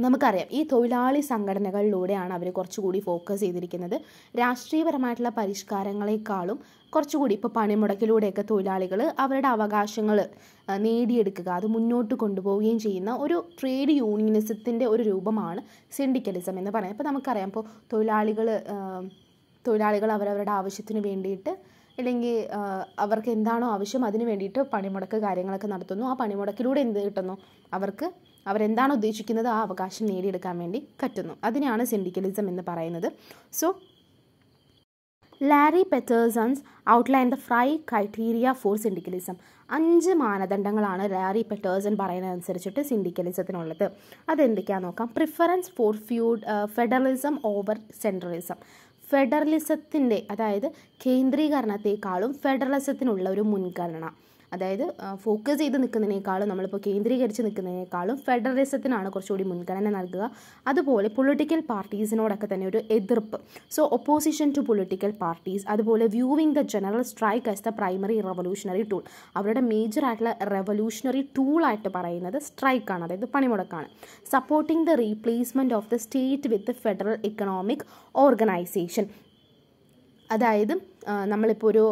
നമുക്കറിയാം ഈ തൊഴിലാളി സംഘടനകളിലൂടെയാണ് അവർ കുറച്ചുകൂടി ഫോക്കസ് ചെയ്തിരിക്കുന്നത് രാഷ്ട്രീയപരമായിട്ടുള്ള പരിഷ്കാരങ്ങളെക്കാളും കുറച്ചുകൂടി ഇപ്പോൾ പണിമുടക്കിലൂടെയൊക്കെ തൊഴിലാളികൾ അവരുടെ അവകാശങ്ങൾ നേടിയെടുക്കുക അത് മുന്നോട്ട് കൊണ്ടുപോവുകയും ചെയ്യുന്ന ഒരു ട്രേഡ് യൂണിയനിസത്തിൻ്റെ ഒരു രൂപമാണ് സിൻഡിക്കലിസം എന്ന് പറയുന്നത് ഇപ്പോൾ നമുക്കറിയാം ഇപ്പോൾ തൊഴിലാളികൾ തൊഴിലാളികൾ അവരവരുടെ ആവശ്യത്തിന് വേണ്ടിയിട്ട് അല്ലെങ്കിൽ അവർക്ക് എന്താണോ ആവശ്യം അതിന് വേണ്ടിയിട്ട് പണിമുടക്ക് കാര്യങ്ങളൊക്കെ നടത്തുന്നു ആ പണിമുടക്കിലൂടെ എന്ത് കിട്ടുന്നു അവർക്ക് അവരെന്താണ് ഉദ്ദേശിക്കുന്നത് ആ അവകാശം നേടിയെടുക്കാൻ വേണ്ടി കറ്റുന്നു അതിനെയാണ് സിൻഡിക്കലിസം എന്ന് പറയുന്നത് so Larry Peterson's outline the five criteria for syndicalism അഞ്ച് മാനദണ്ഡങ്ങളാണ് ലാരി പെറ്റേഴ്സൺ പറയുന്നതനുസരിച്ചിട്ട് സിൻഡിക്കലിസത്തിനുള്ളത് അതെന്തൊക്കെയാണെന്ന് നോക്കാം preference for fed federalism over centralism ഫെഡറലിസത്തിൻ്റെ അതായത് കേന്ദ്രീകരണത്തെക്കാളും ഫെഡറലിസത്തിനുള്ള ഒരു മുൻഗണന അതായത് ഫോക്കസ് ചെയ്ത് നിൽക്കുന്നതിനേക്കാളും നമ്മളിപ്പോൾ കേന്ദ്രീകരിച്ച് നിൽക്കുന്നതിനേക്കാളും ഫെഡറലിസത്തിനാണ് കുറച്ചുകൂടി മുൻഗണന നൽകുക അതുപോലെ പൊളിറ്റിക്കൽ പാർട്ടീസിനോടൊക്കെ തന്നെ ഒരു എതിർപ്പ് so opposition to political parties അതുപോലെ viewing the general strike as the primary revolutionary tool അവരുടെ മേജർ ആയിട്ടുള്ള റെവല്യൂഷണറി ടൂളായിട്ട് പറയുന്നത് സ്ട്രൈക്കാണ് അതായത് പണിമുടക്കാണ് supporting the replacement of the state with federal economic organization അതായത് നമ്മളിപ്പോൾ ഒരു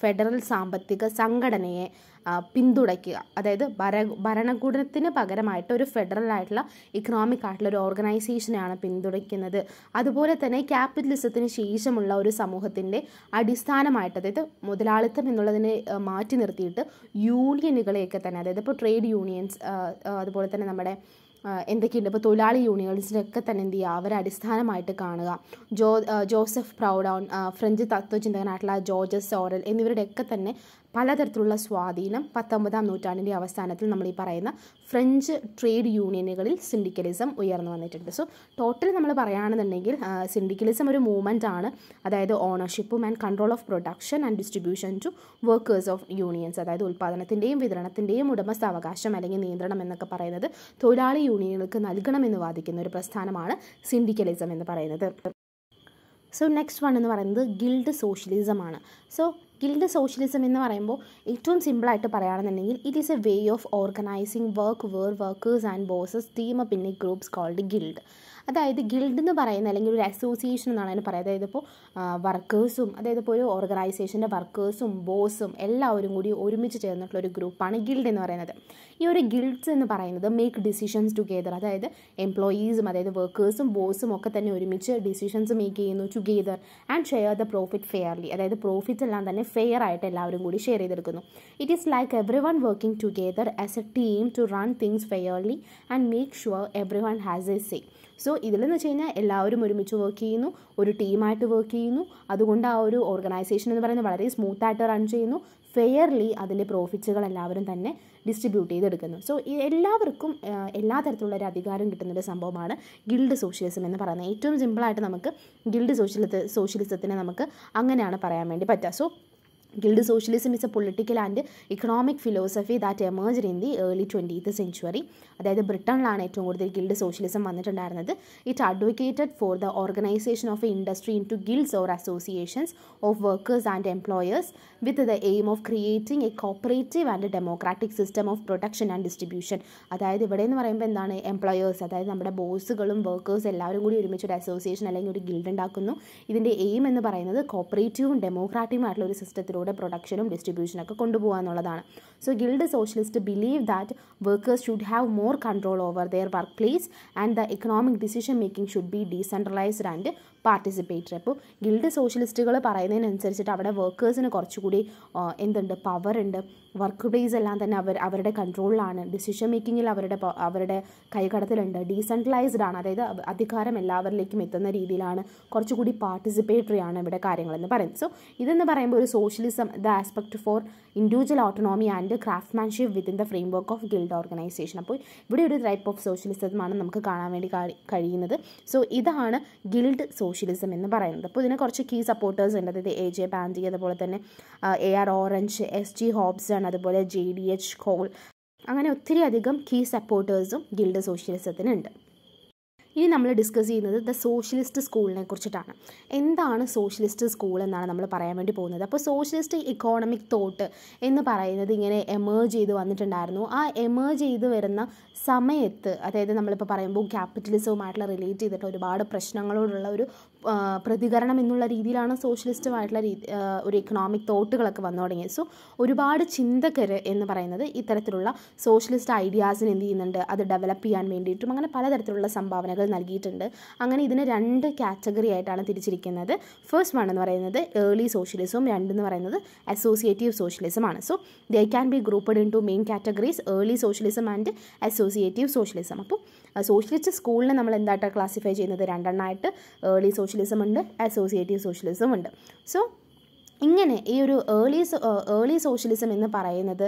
ഫെഡറൽ സാമ്പത്തിക സംഘടനയെ പിന്തുണയ്ക്കുക അതായത് ഭര ഭരണകൂടത്തിന് പകരമായിട്ട് ഒരു ഫെഡറൽ ആയിട്ടുള്ള ഇക്കണോമിക് ആയിട്ടുള്ള ഒരു ഓർഗനൈസേഷനെയാണ് പിന്തുണയ്ക്കുന്നത് അതുപോലെ തന്നെ ക്യാപിറ്റലിസത്തിന് ശേഷമുള്ള ഒരു സമൂഹത്തിൻ്റെ അടിസ്ഥാനമായിട്ട് അതായത് മുതലാളിത്തം എന്നുള്ളതിനെ മാറ്റി നിർത്തിയിട്ട് യൂണിയനുകളെയൊക്കെ തന്നെ അതായത് ഇപ്പോൾ ട്രേഡ് യൂണിയൻസ് അതുപോലെ തന്നെ നമ്മുടെ എന്തൊക്കെയുണ്ട് ഇപ്പോൾ തൊഴിലാളി ഒക്കെ തന്നെ എന്ത് ചെയ്യുക അവരെ അടിസ്ഥാനമായിട്ട് കാണുക ജോ ജോസഫ് പ്രൗഡോൺ ഫ്രഞ്ച് തത്വചിന്തകനായിട്ടുള്ള ജോർജസ് സോറൽ എന്നിവരുടെയൊക്കെ തന്നെ പലതരത്തിലുള്ള സ്വാധീനം പത്തൊമ്പതാം നൂറ്റാണ്ടിൻ്റെ അവസാനത്തിൽ നമ്മൾ ഈ പറയുന്ന ഫ്രഞ്ച് ട്രേഡ് യൂണിയനുകളിൽ സിൻഡിക്കലിസം ഉയർന്നു വന്നിട്ടുണ്ട് സോ ടോട്ടൽ നമ്മൾ പറയുകയാണെന്നുണ്ടെങ്കിൽ സിൻഡിക്കലിസം ഒരു മൂവ്മെൻ്റ് ആണ് അതായത് ഓണർഷിപ്പും and control of production and distribution to workers of unions അതായത് ഉൽപ്പാദനത്തിൻ്റെയും വിതരണത്തിൻ്റെയും ഉടമസ്ഥാവകാശം അല്ലെങ്കിൽ നിയന്ത്രണം എന്നൊക്കെ പറയുന്നത് തൊഴിലാളി യൂണിയനുകൾക്ക് നൽകണമെന്ന് വാദിക്കുന്ന ഒരു പ്രസ്ഥാനമാണ് സിൻഡിക്കലിസം എന്ന് പറയുന്നത് സോ നെക്സ്റ്റ് വൺ എന്ന് പറയുന്നത് ഗിൽഡ് സോഷ്യലിസമാണ് സോ ഗിൽഡ് സോഷ്യലിസം എന്ന് പറയുമ്പോൾ ഏറ്റവും സിമ്പിളായിട്ട് പറയുകയാണെന്നുണ്ടെങ്കിൽ it is a way of organizing work where workers and bosses team പിന്നെ ഗ്രൂപ്പ്സ് കോൾഡ് ഗിൽഡ് അതായത് ഗിൽഡ് എന്ന് പറയുന്ന അല്ലെങ്കിൽ ഒരു അസോസിയേഷൻ എന്നാണ് അതിന് പറയുന്നത് അതായത് ഇപ്പോൾ വർക്കേഴ്സും അതായത് ഇപ്പോൾ ഒരു ഓർഗനൈസേഷൻ്റെ വർക്കേഴ്സും ബോസും എല്ലാവരും കൂടി ഒരുമിച്ച് ചേർന്നിട്ടുള്ള ഒരു ഗ്രൂപ്പാണ് ഗിൽഡ് എന്ന് പറയുന്നത് ഈ ഒരു ഗിൽഡ്സ് എന്ന് പറയുന്നത് മേക്ക് ഡിസിഷൻസ് ടുഗെദർ അതായത് എംപ്ലോയീസും അതായത് വർക്കേഴ്സും ബോസും ഒക്കെ തന്നെ ഒരുമിച്ച് ഡിസിഷൻസ് മേക്ക് ചെയ്യുന്നു together and share the profit fairly അതായത് പ്രോഫിറ്റ്സ് എല്ലാം തന്നെ ഫെയർ ആയിട്ട് എല്ലാവരും കൂടി ഷെയർ ചെയ്തെടുക്കുന്നു it is like everyone working together as a team to run things fairly and make sure everyone has a say so ഇതിലെന്ന് വെച്ച് കഴിഞ്ഞാൽ എല്ലാവരും ഒരുമിച്ച് വർക്ക് ചെയ്യുന്നു ഒരു ടീമായിട്ട് വർക്ക് ചെയ്യുന്നു ചെയ്യുന്നു അതുകൊണ്ട് ആ ഒരു ഓർഗനൈസേഷൻ എന്ന് പറയുന്നത് വളരെ സ്മൂത്തായിട്ട് റൺ ചെയ്യുന്നു ഫെയർലി അതിൻ്റെ പ്രോഫിറ്റ്സുകൾ എല്ലാവരും തന്നെ ഡിസ്ട്രിബ്യൂട്ട് ചെയ്തെടുക്കുന്നു സോ എല്ലാവർക്കും എല്ലാ തരത്തിലുള്ള ഒരു അധികാരം കിട്ടുന്നൊരു സംഭവമാണ് ഗിൽഡ് സോഷ്യലിസം എന്ന് പറയുന്നത് ഏറ്റവും സിമ്പിളായിട്ട് നമുക്ക് ഗിൽഡ് സോഷ്യലിസ സോഷ്യലിസത്തിനെ നമുക്ക് അങ്ങനെയാണ് പറയാൻ വേണ്ടി പറ്റുക so Guild socialism is a political and economic philosophy that emerged in the early twentieth century അതായത് ബ്രിട്ടനിലാണ് ഏറ്റവും കൂടുതൽ ഗിൽഡ് സോഷ്യലിസം വന്നിട്ടുണ്ടായിരുന്നത് it advocated for the organization of industry into guilds or associations of workers and employers with the aim of creating a cooperative and democratic system of protection and distribution അതായത് ഇവിടെ എന്ന് പറയുമ്പോൾ എന്താണ് employers അതായത് നമ്മുടെ ബോസുകളും workers എല്ലാവരും കൂടി ഒരുമിച്ച് ഒരു അസോസിയേഷൻ അല്ലെങ്കിൽ ഒരു ഗിൽഡ് ഉണ്ടാക്കുന്നു ഇതിൻ്റെ എയിം എന്ന് പറയുന്നത് കോപ്പറേറ്റീവും ഡെമോക്രാറ്റിക്കും ആയിട്ടുള്ള ഒരു സിസ്റ്റത്തിലൂടെ അതിലൂടെ പ്രൊഡക്ഷനും ഡിസ്ട്രിബ്യൂഷനൊക്കെ കൊണ്ടുപോകുക എന്നുള്ളതാണ് so guild socialist believe that workers should have more control over their workplace and the economic decision making should be decentralized and participator അപ്പോൾ ഗിൽഡ് സോഷ്യലിസ്റ്റുകൾ പറയുന്നതിനനുസരിച്ചിട്ട് അവിടെ വർക്കേഴ്സിന് കുറച്ചുകൂടി എന്തുണ്ട് പവർ ഉണ്ട് വർക്ക് പ്ലേസ് എല്ലാം തന്നെ അവർ അവരുടെ കൺട്രോളിലാണ് ഡിസിഷൻ മേക്കിങ്ങിൽ അവരുടെ അവരുടെ കൈകടത്തിലുണ്ട് ഡീസെൻട്രലൈസ്ഡ് ആണ് അതായത് അധികാരം എല്ലാവരിലേക്കും എത്തുന്ന രീതിയിലാണ് കുറച്ചുകൂടി പാർട്ടിസിപ്പേറ്ററി ആണ് ഇവിടെ കാര്യങ്ങളെന്ന് പറയുന്നത് സോ ഇതെന്ന് പറയുമ്പോൾ ഒരു socialism the aspect for individual autonomy and craftsmanship within the framework of guild organization അപ്പോൾ ഇവിടെ ഒരു ടൈപ്പ് ഓഫ് സോഷ്യലിസമാണ് നമുക്ക് കാണാൻ വേണ്ടി കഴിയുന്നത് സോ ഇതാണ് ഗിൽഡ് സോഷ്യലിസം എന്ന് പറയുന്നത് അപ്പോൾ ഇതിന് കുറച്ച് കീ സപ്പോർട്ടേഴ്സ് ഉണ്ട് അതായത് എ ജെ പാൻഡി അതുപോലെ തന്നെ A R Orage S G Hobson അതുപോലെ ജെ ഡി എച്ച് കോൾ അങ്ങനെ ഒത്തിരി അധികം കീ സപ്പോർട്ടേഴ്സും ഗിൽഡ് സോഷ്യലിസത്തിനുണ്ട് ഇനി നമ്മൾ ഡിസ്കസ് ചെയ്യുന്നത് ദ സോഷ്യലിസ്റ്റ് സ്കൂളിനെ കുറിച്ചിട്ടാണ് എന്താണ് സോഷ്യലിസ്റ്റ് സ്കൂൾ എന്നാണ് നമ്മൾ പറയാൻ വേണ്ടി പോകുന്നത് അപ്പോൾ സോഷ്യലിസ്റ്റ് ഇക്കോണമിക് തോട്ട് എന്ന് പറയുന്നത് ഇങ്ങനെ എമേർജ് ചെയ്ത് വന്നിട്ടുണ്ടായിരുന്നു ആ എമേർജ് ചെയ്ത് വരുന്ന സമയത്ത് അതായത് നമ്മളിപ്പോൾ പറയുമ്പോൾ ക്യാപിറ്റലിസവുമായിട്ടുള്ള റിലേറ്റ് ചെയ്തിട്ട് ഒരുപാട് പ്രശ്നങ്ങളോടുള്ള ഒരു പ്രതികരണം എന്നുള്ള രീതിയിലാണ് സോഷ്യലിസ്റ്റുമായിട്ടുള്ള രീതി ഒരു എക്കണോമിക് തോട്ടുകളൊക്കെ വന്നു തുടങ്ങിയത് സോ ഒരുപാട് ചിന്തകർ എന്ന് പറയുന്നത് ഇത്തരത്തിലുള്ള സോഷ്യലിസ്റ്റ് ഐഡിയാസിന് എന്ത് ചെയ്യുന്നുണ്ട് അത് ഡെവലപ്പ് ചെയ്യാൻ വേണ്ടിയിട്ടും അങ്ങനെ പലതരത്തിലുള്ള സംഭാവനകൾ നൽകിയിട്ടുണ്ട് അങ്ങനെ ഇതിനെ രണ്ട് കാറ്റഗറി ആയിട്ടാണ് തിരിച്ചിരിക്കുന്നത് ഫസ്റ്റ് വൺ എന്ന് പറയുന്നത് ഏർലി സോഷ്യലിസവും രണ്ടെന്ന് പറയുന്നത് അസോസിയേറ്റീവ് സോഷ്യലിസമാണ് so they can be grouped in two main categories early socialism and associative socialism അപ്പോൾ സോഷ്യലിസ്റ്റ് സ്കൂളിനെ നമ്മൾ എന്തായിട്ട് ക്ലാസിഫൈ ചെയ്യുന്നത് രണ്ടെണ്ണമായിട്ട് ഏർലി സോഷ്യലിസം ഉണ്ട് അസോസിയേറ്റീവ് സോഷ്യലിസം ഉണ്ട് സോ ഇങ്ങനെ ഈ ഒരു ഏർലി ഏർലി സോഷ്യലിസം എന്ന് പറയുന്നത്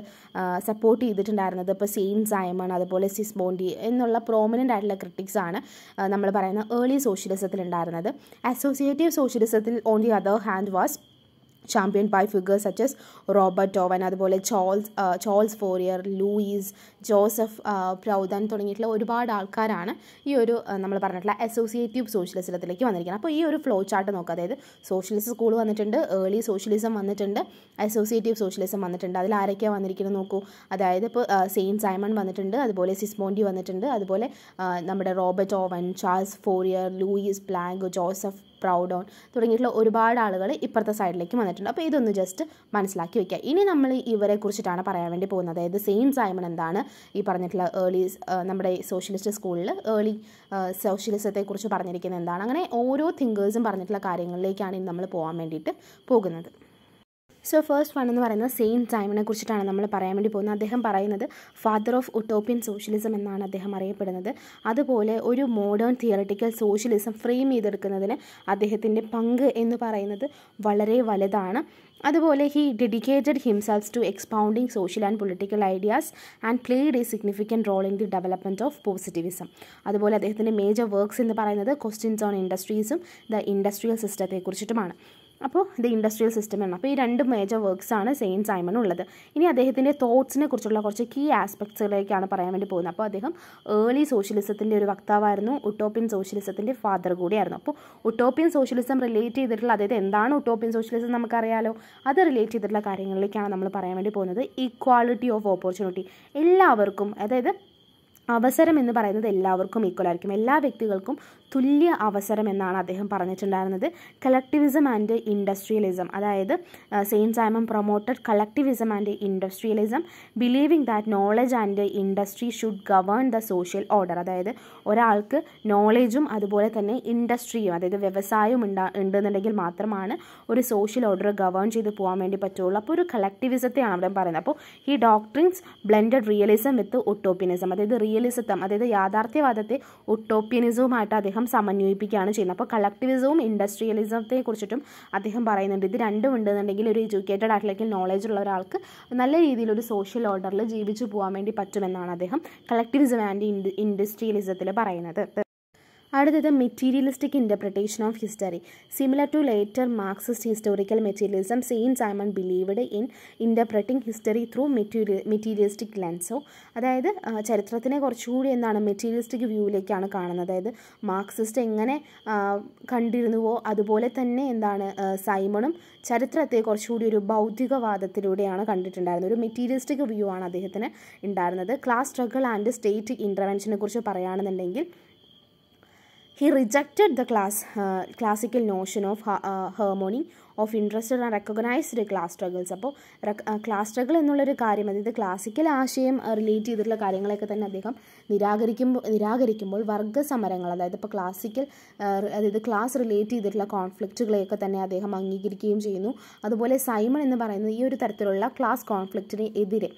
സപ്പോർട്ട് ചെയ്തിട്ടുണ്ടായിരുന്നത് ഇപ്പോൾ സെയിം സൈമൺ അതുപോലെ സിസ് ബോണ്ടി എന്നുള്ള പ്രോമിനൻ്റ് ആയിട്ടുള്ള ക്രിട്ടിക്സ് ആണ് നമ്മൾ പറയുന്ന ഏർലി സോഷ്യലിസത്തിൽ ഉണ്ടായിരുന്നത് അസോസിയേറ്റീവ് സോഷ്യലിസത്തിൽ on the other hand was champion by figures such as Robert Owen അതുപോലെ Charles Charles Fourier Louis Joseph Proudhon തുടങ്ങിയിട്ടുള്ള ഒരുപാട് ആൾക്കാരാണ് ഈ ഒരു uh, നമ്മൾ പറഞ്ഞിട്ടുള്ള അസോസിയേറ്റീവ് സോഷ്യലിസത്തിലേക്ക് വന്നിരിക്കുന്നത് അപ്പോൾ ഈ ഒരു ഫ്ലോ ചാർട്ട് നോക്കുക അതായത് സോഷ്യലിസ്റ്റ് സ്കൂൾ വന്നിട്ടുണ്ട് ഏർലി സോഷ്യലിസം വന്നിട്ടുണ്ട് അസോസിയേറ്റീവ് സോഷ്യലിസം വന്നിട്ടുണ്ട് അതിൽ ആരൊക്കെയാണ് വന്നിരിക്കുന്നത് നോക്കൂ അതായത് ഇപ്പോൾ സെയിൻറ്റ് uh, സൈമൺ വന്നിട്ടുണ്ട് അതുപോലെ സിസ്മോണ്ടി വന്നിട്ടുണ്ട് അതുപോലെ uh, നമ്മുടെ Robert Owen Charles Fourier Louis Blanc Joseph ഓൺ തുടങ്ങിയിട്ടുള്ള ഒരുപാട് ആളുകൾ ഇപ്പുറത്തെ സൈഡിലേക്ക് വന്നിട്ടുണ്ട് അപ്പോൾ ഇതൊന്ന് ജസ്റ്റ് മനസ്സിലാക്കി വെക്കുക ഇനി നമ്മൾ ഇവരെ കുറിച്ചിട്ടാണ് പറയാൻ വേണ്ടി പോകുന്നത് അതായത് സെയിൻറ്റ് സൈമൺ എന്താണ് ഈ പറഞ്ഞിട്ടുള്ള ഏർലി നമ്മുടെ സോഷ്യലിസ്റ്റ് സ്കൂളിൽ ഏർലി സോഷ്യലിസത്തെക്കുറിച്ച് പറഞ്ഞിരിക്കുന്നത് എന്താണ് അങ്ങനെ ഓരോ തിങ്കേഴ്സും പറഞ്ഞിട്ടുള്ള കാര്യങ്ങളിലേക്കാണ് ഇനി നമ്മൾ പോകാൻ വേണ്ടിയിട്ട് പോകുന്നത് സോ ഫസ്റ്റ് വൺ എന്ന് പറയുന്നത് സെയിൻ ടൈമിനെ കുറിച്ചിട്ടാണ് നമ്മൾ പറയാൻ വേണ്ടി പോകുന്നത് അദ്ദേഹം പറയുന്നത് ഫാദർ ഓഫ് ഒട്ടോപ്യൻ സോഷ്യലിസം എന്നാണ് അദ്ദേഹം അറിയപ്പെടുന്നത് അതുപോലെ ഒരു മോഡേൺ തിയറിറ്റിക്കൽ സോഷ്യലിസം ഫ്രെയിം ചെയ്തെടുക്കുന്നതിന് അദ്ദേഹത്തിൻ്റെ പങ്ക് എന്ന് പറയുന്നത് വളരെ വലുതാണ് അതുപോലെ he dedicated himself to expounding social and political ideas and played a significant role in the development of positivism അതുപോലെ അദ്ദേഹത്തിൻ്റെ മേജർ വർക്ക്സ് എന്ന് പറയുന്നത് ക്വസ്റ്റ്യൻസ് ഓൺ ഇൻഡസ്ട്രീസും ദ ഇൻഡസ്ട്രിയൽ സിസ്റ്റത്തെക്കുറിച്ചിട്ടുമാണ് അപ്പോൾ ദ ഇൻഡസ്ട്രിയൽ സിസ്റ്റം എന്ന് അപ്പോൾ ഈ രണ്ട് മേജർ വർക്ക്സാണ് സെയിൻ സൈമൺ ഉള്ളത് ഇനി അദ്ദേഹത്തിൻ്റെ തോട്ട്സിനെ കുറിച്ചുള്ള കുറച്ച് കീ ആസ്പെക്ട്സുകളിലേക്കാണ് പറയാൻ വേണ്ടി പോകുന്നത് അപ്പോൾ അദ്ദേഹം ഏർലി സോഷ്യലിസത്തിൻ്റെ ഒരു വക്താവായിരുന്നു ഒട്ടോപ്യൻ സോഷ്യലിസത്തിൻ്റെ ഫാദർ കൂടിയായിരുന്നു അപ്പോൾ ഒട്ടോപ്യൻ സോഷ്യലിസം റിലേറ്റ് ചെയ്തിട്ടുള്ള അതായത് എന്താണ് ഒട്ടോപ്യൻ സോഷ്യലിസം നമുക്കറിയാലോ അത് റിലേറ്റ് ചെയ്തിട്ടുള്ള കാര്യങ്ങളിലേക്കാണ് നമ്മൾ പറയാൻ വേണ്ടി പോകുന്നത് ഈക്വാളിറ്റി ഓഫ് ഓപ്പർച്യൂണിറ്റി എല്ലാവർക്കും അതായത് അവസരം എന്ന് പറയുന്നത് എല്ലാവർക്കും ഈക്വൽ ആയിരിക്കും എല്ലാ വ്യക്തികൾക്കും തുല്യ അവസരം എന്നാണ് അദ്ദേഹം പറഞ്ഞിട്ടുണ്ടായിരുന്നത് കളക്ടിവിസം ആൻഡ് ഇൻഡസ്ട്രിയലിസം അതായത് Saint Simon promoted collectivism and industrialism believing that knowledge and industry should govern the social order അതായത് ഒരാൾക്ക് നോളജും അതുപോലെ തന്നെ ഇൻഡസ്ട്രിയും അതായത് വ്യവസായവും ഉണ്ടാ ഉണ്ടെന്നുണ്ടെങ്കിൽ മാത്രമാണ് ഒരു സോഷ്യൽ ഓർഡർ ഗവേൺ ചെയ്ത് പോകാൻ വേണ്ടി പറ്റുള്ളൂ അപ്പോൾ ഒരു കളക്ടിവിസത്തെയാണ് അവിടെ പറയുന്നത് അപ്പോൾ ഈ doctrines blended realism with utopianism അതായത് റിയലിസത്തം അതായത് യാഥാർത്ഥ്യവാദത്തെ ഒട്ടോപ്യനിസവുമായിട്ട് അദ്ദേഹം അദ്ദേഹം സമന്വയിപ്പിക്കുകയാണ് ചെയ്യുന്നത് അപ്പോൾ കളക്ടിവിസവും ഇൻഡസ്ട്രിയലിസത്തെ കുറിച്ചിട്ടും അദ്ദേഹം പറയുന്നുണ്ട് ഇത് രണ്ടും ഉണ്ടെന്നുണ്ടെങ്കിൽ ഒരു എഡ്യൂക്കേറ്റഡ് ആയിട്ടുള്ള നോളജ് ഉള്ള ഒരാൾക്ക് നല്ല രീതിയിൽ ഒരു സോഷ്യൽ ഓർഡറിൽ ജീവിച്ചു പോകാൻ വേണ്ടി പറ്റുമെന്നാണ് അദ്ദേഹം കളക്ടിവിസം ആൻഡ് ഇൻഡസ്ട്രിയലിസത്തിൽ പറയുന്നത് അടുത്തത് materialistic interpretation of history similar to later Marxist historical materialism Saint Simon believed in interpreting history through materia materialistic ലെൻസോ അതായത് ചരിത്രത്തിനെ കുറച്ചുകൂടി എന്താണ് മെറ്റീരിയലിസ്റ്റിക് വ്യൂവിലേക്കാണ് കാണുന്നത് അതായത് മാർക്സിസ്റ്റ് എങ്ങനെ കണ്ടിരുന്നുവോ അതുപോലെ തന്നെ എന്താണ് സൈമണും ചരിത്രത്തെ കുറച്ചുകൂടി ഒരു ഭൗതികവാദത്തിലൂടെയാണ് കണ്ടിട്ടുണ്ടായിരുന്നത് ഒരു മെറ്റീരിയലിസ്റ്റിക് വ്യൂ ആണ് അദ്ദേഹത്തിന് ഉണ്ടായിരുന്നത് ക്ലാസ് സ്ട്രഗിൾ ആൻഡ് സ്റ്റേറ്റ് ഇൻ്റർവെൻഷനെ കുറിച്ച് പറയുകയാണെന്നുണ്ടെങ്കിൽ He rejected the class, uh, classical notion of uh, harmony of interested and recognized class struggles അപ്പോൾ ക്ലാസ് സ്ട്രഗിൾ എന്നുള്ളൊരു കാര്യം അതായത് ക്ലാസിക്കൽ ആശയം റിലേറ്റ് ചെയ്തിട്ടുള്ള കാര്യങ്ങളൊക്കെ തന്നെ അദ്ദേഹം നിരാകരിക്കുമ്പോൾ നിരാകരിക്കുമ്പോൾ വർഗ സമരങ്ങൾ അതായത് ഇപ്പോൾ ക്ലാസിക്കൽ അതായത് ക്ലാസ് റിലേറ്റ് ചെയ്തിട്ടുള്ള കോൺഫ്ലിക്റ്റുകളെയൊക്കെ തന്നെ അദ്ദേഹം അംഗീകരിക്കുകയും ചെയ്യുന്നു അതുപോലെ സൈമൺ എന്ന് പറയുന്നത് ഈ ഒരു തരത്തിലുള്ള ക്ലാസ് കോൺഫ്ലിക്റ്റിന് എതിരെ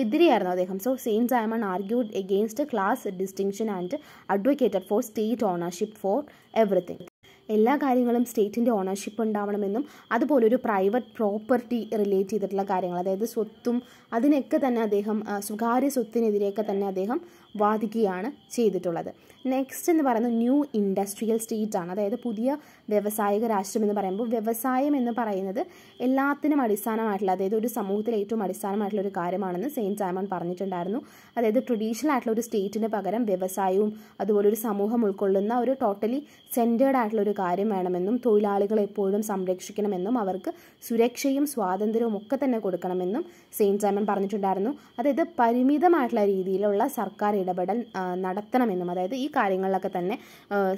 എതിരെയായിരുന്നു അദ്ദേഹം so Saint Simon argued against class distinction and advocated for state ownership for everything എല്ലാ കാര്യങ്ങളും സ്റ്റേറ്റിൻ്റെ ഓണർഷിപ്പ് ഉണ്ടാവണമെന്നും അതുപോലെ ഒരു പ്രൈവറ്റ് പ്രോപ്പർട്ടി റിലേറ്റ് ചെയ്തിട്ടുള്ള കാര്യങ്ങൾ അതായത് സ്വത്തും അതിനൊക്കെ തന്നെ അദ്ദേഹം സ്വകാര്യ സ്വത്തിനെതിരെയൊക്കെ തന്നെ അദ്ദേഹം വാദിക്കുകയാണ് ചെയ്തിട്ടുള്ളത് നെക്സ്റ്റ് എന്ന് പറയുന്നത് ന്യൂ ഇൻഡസ്ട്രിയൽ സ്റ്റേറ്റ് ആണ് അതായത് പുതിയ വ്യവസായിക രാഷ്ട്രം എന്ന് പറയുമ്പോൾ വ്യവസായം എന്ന് പറയുന്നത് എല്ലാത്തിനും അടിസ്ഥാനമായിട്ടുള്ള അതായത് ഒരു സമൂഹത്തിൽ ഏറ്റവും അടിസ്ഥാനമായിട്ടുള്ള ഒരു കാര്യമാണെന്ന് സെയിൻ സൈമൺ പറഞ്ഞിട്ടുണ്ടായിരുന്നു അതായത് ട്രഡീഷണൽ ആയിട്ടുള്ള ഒരു സ്റ്റേറ്റിന് പകരം വ്യവസായവും അതുപോലെ ഒരു സമൂഹം ഉൾക്കൊള്ളുന്ന ഒരു ടോട്ടലി സെൻറ്റേഡ് ആയിട്ടുള്ള ഒരു കാര്യം വേണമെന്നും തൊഴിലാളികളെ എപ്പോഴും സംരക്ഷിക്കണമെന്നും അവർക്ക് സുരക്ഷയും സ്വാതന്ത്ര്യവും ഒക്കെ തന്നെ കൊടുക്കണമെന്നും സെയിൻ സൈമൺ പറഞ്ഞിട്ടുണ്ടായിരുന്നു അതായത് പരിമിതമായിട്ടുള്ള രീതിയിലുള്ള സർക്കാർ ഇടപെടൽ നടത്തണമെന്നും അതായത് ഈ കാര്യങ്ങളിലൊക്കെ തന്നെ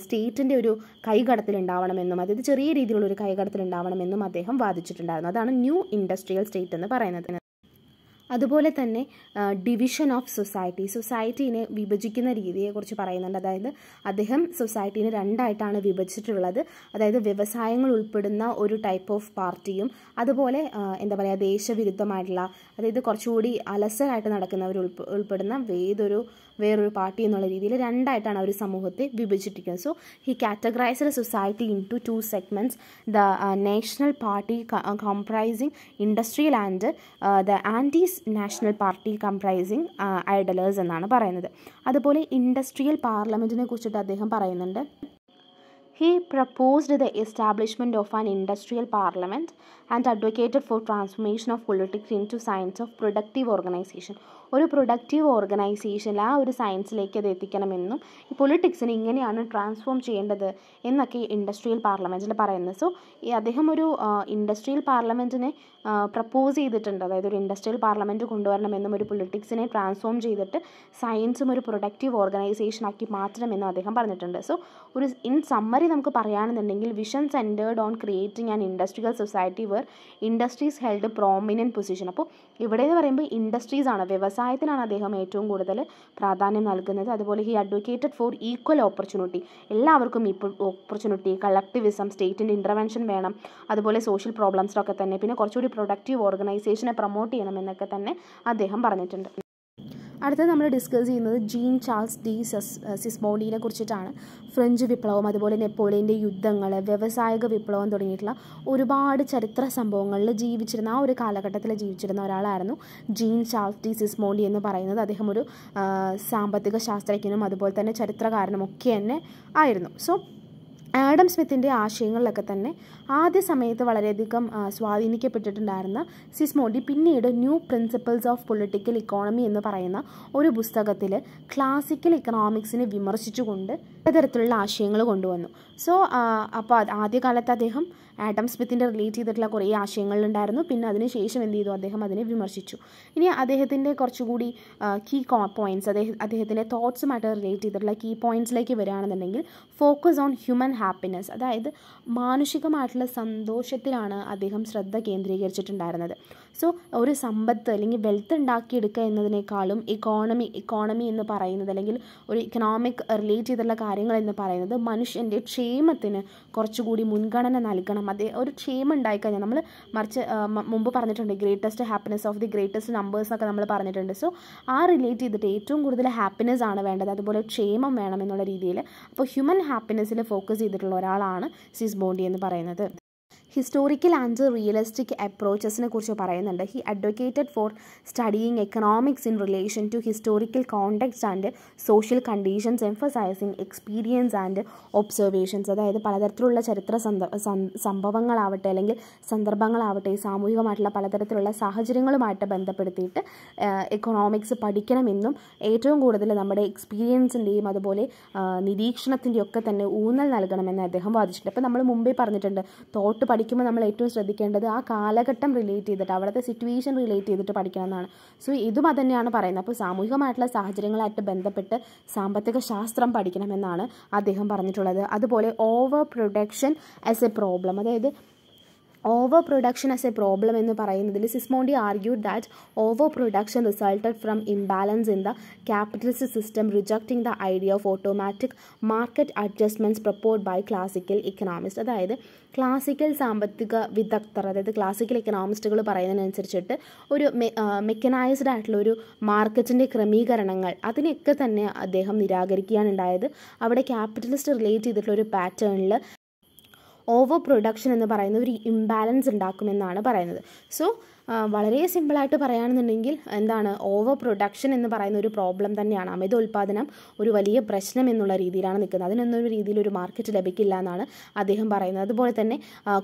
സ്റ്റേറ്റിൻ്റെ ഒരു കൈകടത്തിലുണ്ടാവണമെന്നും അതായത് ചെറിയ രീതിയിലുള്ള ഒരു കൈകടത്തിലുണ്ടാവണമെന്നും അദ്ദേഹം വാദിച്ചിട്ടുണ്ടായിരുന്നു അതാണ് ന്യൂ ഇൻഡസ്ട്രിയൽ സ്റ്റേറ്റ് എന്ന് പറയുന്നത് അതുപോലെ തന്നെ ഡിവിഷൻ ഓഫ് സൊസൈറ്റി സൊസൈറ്റീനെ വിഭജിക്കുന്ന രീതിയെക്കുറിച്ച് പറയുന്നുണ്ട് അതായത് അദ്ദേഹം സൊസൈറ്റീനെ രണ്ടായിട്ടാണ് വിഭജിച്ചിട്ടുള്ളത് അതായത് വ്യവസായങ്ങൾ ഉൾപ്പെടുന്ന ഒരു ടൈപ്പ് ഓഫ് പാർട്ടിയും അതുപോലെ എന്താ പറയുക ദേശവിരുദ്ധമായിട്ടുള്ള അതായത് കുറച്ചുകൂടി അലസരായിട്ട് നടക്കുന്നവർ ഉൾപ്പെടുന്ന ഏതൊരു വേറൊരു പാർട്ടി എന്നുള്ള രീതിയിൽ രണ്ടായിട്ടാണ് അവർ സമൂഹത്തെ വിഭജിച്ചിരിക്കുന്നത് so he categorized society into two segments the national party comprising industrial and the anti peace national party comprising idlers എന്നാണ് പറയുന്നത് അതുപോലെ ഇൻഡസ്ട്രിയൽ പാർലമെൻറ്റിനെ കുറിച്ചിട്ട് അദ്ദേഹം പറയുന്നുണ്ട് he proposed the establishment of an industrial parliament and advocated for transformation of politics into science of productive organization ഒരു productive organization ആ ഒരു സയൻസിലേക്ക് അത് എത്തിക്കണമെന്നും ഈ പൊളിറ്റിക്സിനെ ഇങ്ങനെയാണ് ട്രാൻസ്ഫോം ചെയ്യേണ്ടത് എന്നൊക്കെ ഇൻഡസ്ട്രിയൽ പാർലമെൻറ്റിൽ പറയുന്നത് സോ ഈ അദ്ദേഹം ഒരു ഇൻഡസ്ട്രിയൽ പാർലമെൻറ്റിനെ പ്രപ്പോസ് ചെയ്തിട്ടുണ്ട് അതായത് ഒരു ഇൻഡസ്ട്രിയൽ പാർലമെൻറ്റ് കൊണ്ടുവരണമെന്നും ഒരു പൊളിറ്റിക്സിനെ ട്രാൻസ്ഫോം ചെയ്തിട്ട് സയൻസും ഒരു പ്രൊഡക്റ്റീവ് ഓർഗനൈസേഷനാക്കി മാറ്റണമെന്നും അദ്ദേഹം പറഞ്ഞിട്ടുണ്ട് സോ ഒരു ഇൻ സമ്മറി നമുക്ക് പറയുകയാണെന്നുണ്ടെങ്കിൽ vision centered on creating an industrial society where industries held prominent position അപ്പോൾ ഇവിടെ എന്ന് പറയുമ്പോൾ ഇൻഡസ്ട്രീസ് ആണ് വ്യവസായത്തിനാണ് അദ്ദേഹം ഏറ്റവും കൂടുതൽ പ്രാധാന്യം നൽകുന്നത് അതുപോലെ he advocated for equal opportunity എല്ലാവർക്കും ഈക്വൽ ഓപ്പർച്യൂണിറ്റി കളക്ടിവിസം സ്റ്റേറ്റിൻ്റെ ഇൻ്റർവെൻഷൻ വേണം അതുപോലെ സോഷ്യൽ പ്രോബ്ലംസിലൊക്കെ തന്നെ പിന്നെ കുറച്ചുകൂടി പ്രൊഡക്റ്റീവ് ഓർഗനൈസേഷനെ പ്രൊമോട്ട് ചെയ്യണമെന്നൊക്കെ തന്നെ അദ്ദേഹം പറഞ്ഞിട്ടുണ്ട് അടുത്തത് നമ്മൾ ഡിസ്കസ് ചെയ്യുന്നത് ജീൻ ചാൾസ് ഡി സെസ് സിസ്മോഡിനെ കുറിച്ചിട്ടാണ് ഫ്രഞ്ച് വിപ്ലവം അതുപോലെ നെപ്പോളിയൻ്റെ യുദ്ധങ്ങൾ വ്യവസായിക വിപ്ലവം തുടങ്ങിയിട്ടുള്ള ഒരുപാട് ചരിത്ര സംഭവങ്ങളിൽ ജീവിച്ചിരുന്ന ആ ഒരു കാലഘട്ടത്തിൽ ജീവിച്ചിരുന്ന ഒരാളായിരുന്നു ജീൻ ചാൾസ് ഡി സിസ്മോണി എന്ന് പറയുന്നത് അദ്ദേഹം ഒരു സാമ്പത്തിക ശാസ്ത്രജ്ഞനും അതുപോലെ തന്നെ ചരിത്രകാരനും ഒക്കെ തന്നെ ആയിരുന്നു സോ ആഡം സ്മിത്തിൻ്റെ ആശയങ്ങളിലൊക്കെ തന്നെ ആദ്യ സമയത്ത് വളരെയധികം സ്വാധീനിക്കപ്പെട്ടിട്ടുണ്ടായിരുന്ന സിസ്മോണ്ടി പിന്നീട് new principles of political economy എന്ന് പറയുന്ന ഒരു പുസ്തകത്തിൽ ക്ലാസിക്കൽ ഇക്കണോമിക്സിനെ വിമർശിച്ചുകൊണ്ട് പലതരത്തിലുള്ള ആശയങ്ങൾ കൊണ്ടുവന്നു സോ അപ്പോൾ ആദ്യകാലത്ത് അദ്ദേഹം ആഡം സ്മിത്തിൻ്റെ റിലേറ്റ് ചെയ്തിട്ടുള്ള കുറേ ആശയങ്ങളുണ്ടായിരുന്നു പിന്നെ അതിനുശേഷം എന്ത് ചെയ്തു അദ്ദേഹം അതിനെ വിമർശിച്ചു ഇനി അദ്ദേഹത്തിൻ്റെ കുറച്ചുകൂടി കീ പോയിൻറ്റ്സ് അദ്ദേഹം അദ്ദേഹത്തിൻ്റെ തോട്ട്സുമായിട്ട് റിലേറ്റ് ചെയ്തിട്ടുള്ള കീ പോയിൻറ്റ്സിലേക്ക് വരികയാണെന്നുണ്ടെങ്കിൽ ഫോക്കസ് ഓൺ ഹ്യൂമൻ ഹാപ്പിനെസ് അതായത് മാനുഷികമായിട്ടുള്ള സന്തോഷത്തിലാണ് അദ്ദേഹം ശ്രദ്ധ കേന്ദ്രീകരിച്ചിട്ടുണ്ടായിരുന്നത് സോ ഒരു സമ്പത്ത് അല്ലെങ്കിൽ വെൽത്ത് ഉണ്ടാക്കിയെടുക്കുക എന്നതിനേക്കാളും ഇക്കോണമി ഇക്കോണമി എന്ന് പറയുന്നത് അല്ലെങ്കിൽ ഒരു ഇക്കണോമിക് റിലേറ്റ് ചെയ്തുള്ള കാര്യങ്ങൾ എന്ന് പറയുന്നത് മനുഷ്യൻ്റെ ക്ഷേമത്തിന് കുറച്ചുകൂടി മുൻഗണന നൽകണം അതേ ഒരു ക്ഷേമം ഉണ്ടായിക്കഴിഞ്ഞാൽ നമ്മൾ മറിച്ച് മുമ്പ് പറഞ്ഞിട്ടുണ്ട് greatest happiness of the greatest numbers എന്നൊക്കെ നമ്മൾ പറഞ്ഞിട്ടുണ്ട് സോ ആ റിലേറ്റ് ചെയ്തിട്ട് ഏറ്റവും കൂടുതൽ ഹാപ്പിനെസ് ആണ് വേണ്ടത് അതുപോലെ ക്ഷേമം വേണം എന്നുള്ള രീതിയിൽ അപ്പോൾ ഹ്യൂമൻ ഹാപ്പിനെസ്സിൽ ഫോക്കസ് ചെയ്തിട്ടുള്ള ഒരാളാണ് സിസ് ബോണ്ടി എന്ന് പറയുന്നത് ഹിസ്റ്റോറിക്കൽ ആൻഡ് റിയലിസ്റ്റിക് അപ്രോച്ചസിനെ കുറിച്ച് പറയുന്നുണ്ട് he advocated for studying economics in relation to historical context and social conditions emphasizing experience and observations അതായത് പലതരത്തിലുള്ള ചരിത്ര സംഭവങ്ങളാവട്ടെ അല്ലെങ്കിൽ സന്ദർഭങ്ങളാവട്ടെ സാമൂഹികമായിട്ടുള്ള പലതരത്തിലുള്ള സാഹചര്യങ്ങളുമായിട്ട് ബന്ധപ്പെടുത്തിയിട്ട് എക്കണോമിക്സ് പഠിക്കണമെന്നും ഏറ്റവും കൂടുതൽ നമ്മുടെ എക്സ്പീരിയൻസിൻ്റെയും അതുപോലെ നിരീക്ഷണത്തിൻ്റെയൊക്കെ തന്നെ ഊന്നൽ നൽകണമെന്ന് അദ്ദേഹം വാദിച്ചിട്ടുണ്ട് അപ്പോൾ നമ്മൾ മുമ്പേ പറഞ്ഞിട്ടുണ്ട് തോട്ട് പഠിക്കുമ്പോൾ നമ്മൾ ഏറ്റവും ശ്രദ്ധിക്കേണ്ടത് ആ കാലഘട്ടം റിലേറ്റ് ചെയ്തിട്ട് അവിടുത്തെ സിറ്റുവേഷൻ റിലേറ്റ് ചെയ്തിട്ട് പഠിക്കണം എന്നാണ് സോ ഇതും തന്നെയാണ് പറയുന്നത് അപ്പോൾ സാമൂഹികമായിട്ടുള്ള സാഹചര്യങ്ങളായിട്ട് ബന്ധപ്പെട്ട് സാമ്പത്തിക ശാസ്ത്രം പഠിക്കണമെന്നാണ് അദ്ദേഹം പറഞ്ഞിട്ടുള്ളത് അതുപോലെ over production as a problem അതായത് over production as a problem എന്ന് പറയുന്നതിൽ Sismondi argued that over production resulted from imbalance in the capitalist system rejecting the idea of automatic market adjustments proposed by classical economist അതായത് classical സാമ്പത്തിക വിദഗ്ധർ അതായത് classical ഇക്കണോമിസ്റ്റുകൾ പറയുന്നതിനനുസരിച്ചിട്ട് ഒരു mechanised ആയിട്ടുള്ള ഒരു മാർക്കറ്റിൻ്റെ ക്രമീകരണങ്ങൾ അതിനൊക്കെ തന്നെ അദ്ദേഹം നിരാകരിക്കുകയാണ് ഉണ്ടായത് അവിടെ ക്യാപിറ്റലിസ്റ്റ് റിലേറ്റ് ചെയ്തിട്ടുള്ള ഒരു പാറ്റേണിൽ ഓവർ പ്രൊഡക്ഷൻ എന്ന് പറയുന്നത് ഒരു ഇംബാലൻസ് ഉണ്ടാക്കുമെന്നാണ് പറയുന്നത് സോ വളരെ സിമ്പിളായിട്ട് പറയുകയാണെന്നുണ്ടെങ്കിൽ എന്താണ് ഓവർ പ്രൊഡക്ഷൻ എന്ന് പറയുന്ന ഒരു പ്രോബ്ലം തന്നെയാണ് അമിത ഉൽപ്പാദനം ഒരു വലിയ പ്രശ്നം എന്നുള്ള രീതിയിലാണ് നിൽക്കുന്നത് അതിനൊന്നും രീതിയിൽ ഒരു മാർക്കറ്റ് ലഭിക്കില്ല എന്നാണ് അദ്ദേഹം പറയുന്നത് അതുപോലെ തന്നെ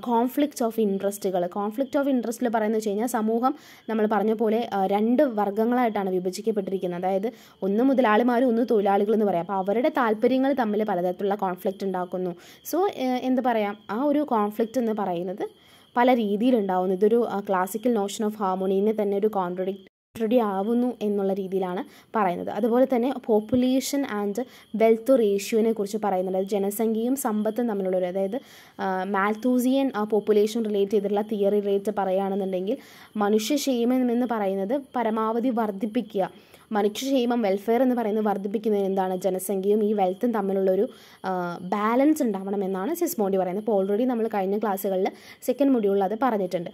കോൺഫ്ലിക്ട്സ് ഓഫ് ഇൻട്രസ്റ്റുകൾ കോൺഫ്ലിക്ട് ഓഫ് ഇൻട്രസ്റ്റിൽ പറയുന്നത് വെച്ച് കഴിഞ്ഞാൽ സമൂഹം നമ്മൾ പറഞ്ഞ പോലെ രണ്ട് വർഗ്ഗങ്ങളായിട്ടാണ് വിഭജിക്കപ്പെട്ടിരിക്കുന്നത് അതായത് ഒന്ന് മുതലാളിമാരും ഒന്ന് തൊഴിലാളികൾ എന്ന് പറയാം അപ്പോൾ അവരുടെ താല്പര്യങ്ങൾ തമ്മിൽ പലതരത്തിലുള്ള കോൺഫ്ലിക്റ്റ് ഉണ്ടാക്കുന്നു സോ എന്താ പറയുക ആ ഒരു കോൺഫ്ലിക്റ്റ് എന്ന് പറയുന്നത് പല രീതിയിലുണ്ടാവുന്നു ഇതൊരു ക്ലാസിക്കൽ നോഷൻ ഓഫ് ഹാർമോണിയെ തന്നെ ഒരു കോൺട്രഡിക്ട് റെഡി ആവുന്നു എന്നുള്ള രീതിയിലാണ് പറയുന്നത് അതുപോലെ തന്നെ പോപ്പുലേഷൻ ആൻഡ് വെൽത്ത് റേഷ്യോനെ കുറിച്ച് പറയുന്നുണ്ട് ജനസംഖ്യയും സമ്പത്തും തമ്മിലുള്ളൊരു അതായത് മാൽത്തൂസിയൻ പോപ്പുലേഷൻ റിലേറ്റ് ചെയ്തിട്ടുള്ള തിയറി റിലേറ്റ് പറയുകയാണെന്നുണ്ടെങ്കിൽ മനുഷ്യക്ഷേമം എന്ന് പറയുന്നത് പരമാവധി വർദ്ധിപ്പിക്കുക മനുഷ്യക്ഷേമം വെൽഫെയർ എന്ന് പറയുന്നത് വർദ്ധിപ്പിക്കുന്നതിന് എന്താണ് ജനസംഖ്യയും ഈ വെൽത്തും തമ്മിലുള്ളൊരു ബാലൻസ് ഉണ്ടാവണം എന്നാണ് സിസ്മോണ്ടി പറയുന്നത് അപ്പോൾ ഓൾറെഡി നമ്മൾ കഴിഞ്ഞ ക്ലാസ്സുകളിൽ സെക്കൻഡ് മോഡ്യൂളിൽ അത് പറഞ്ഞിട്ടുണ്ട്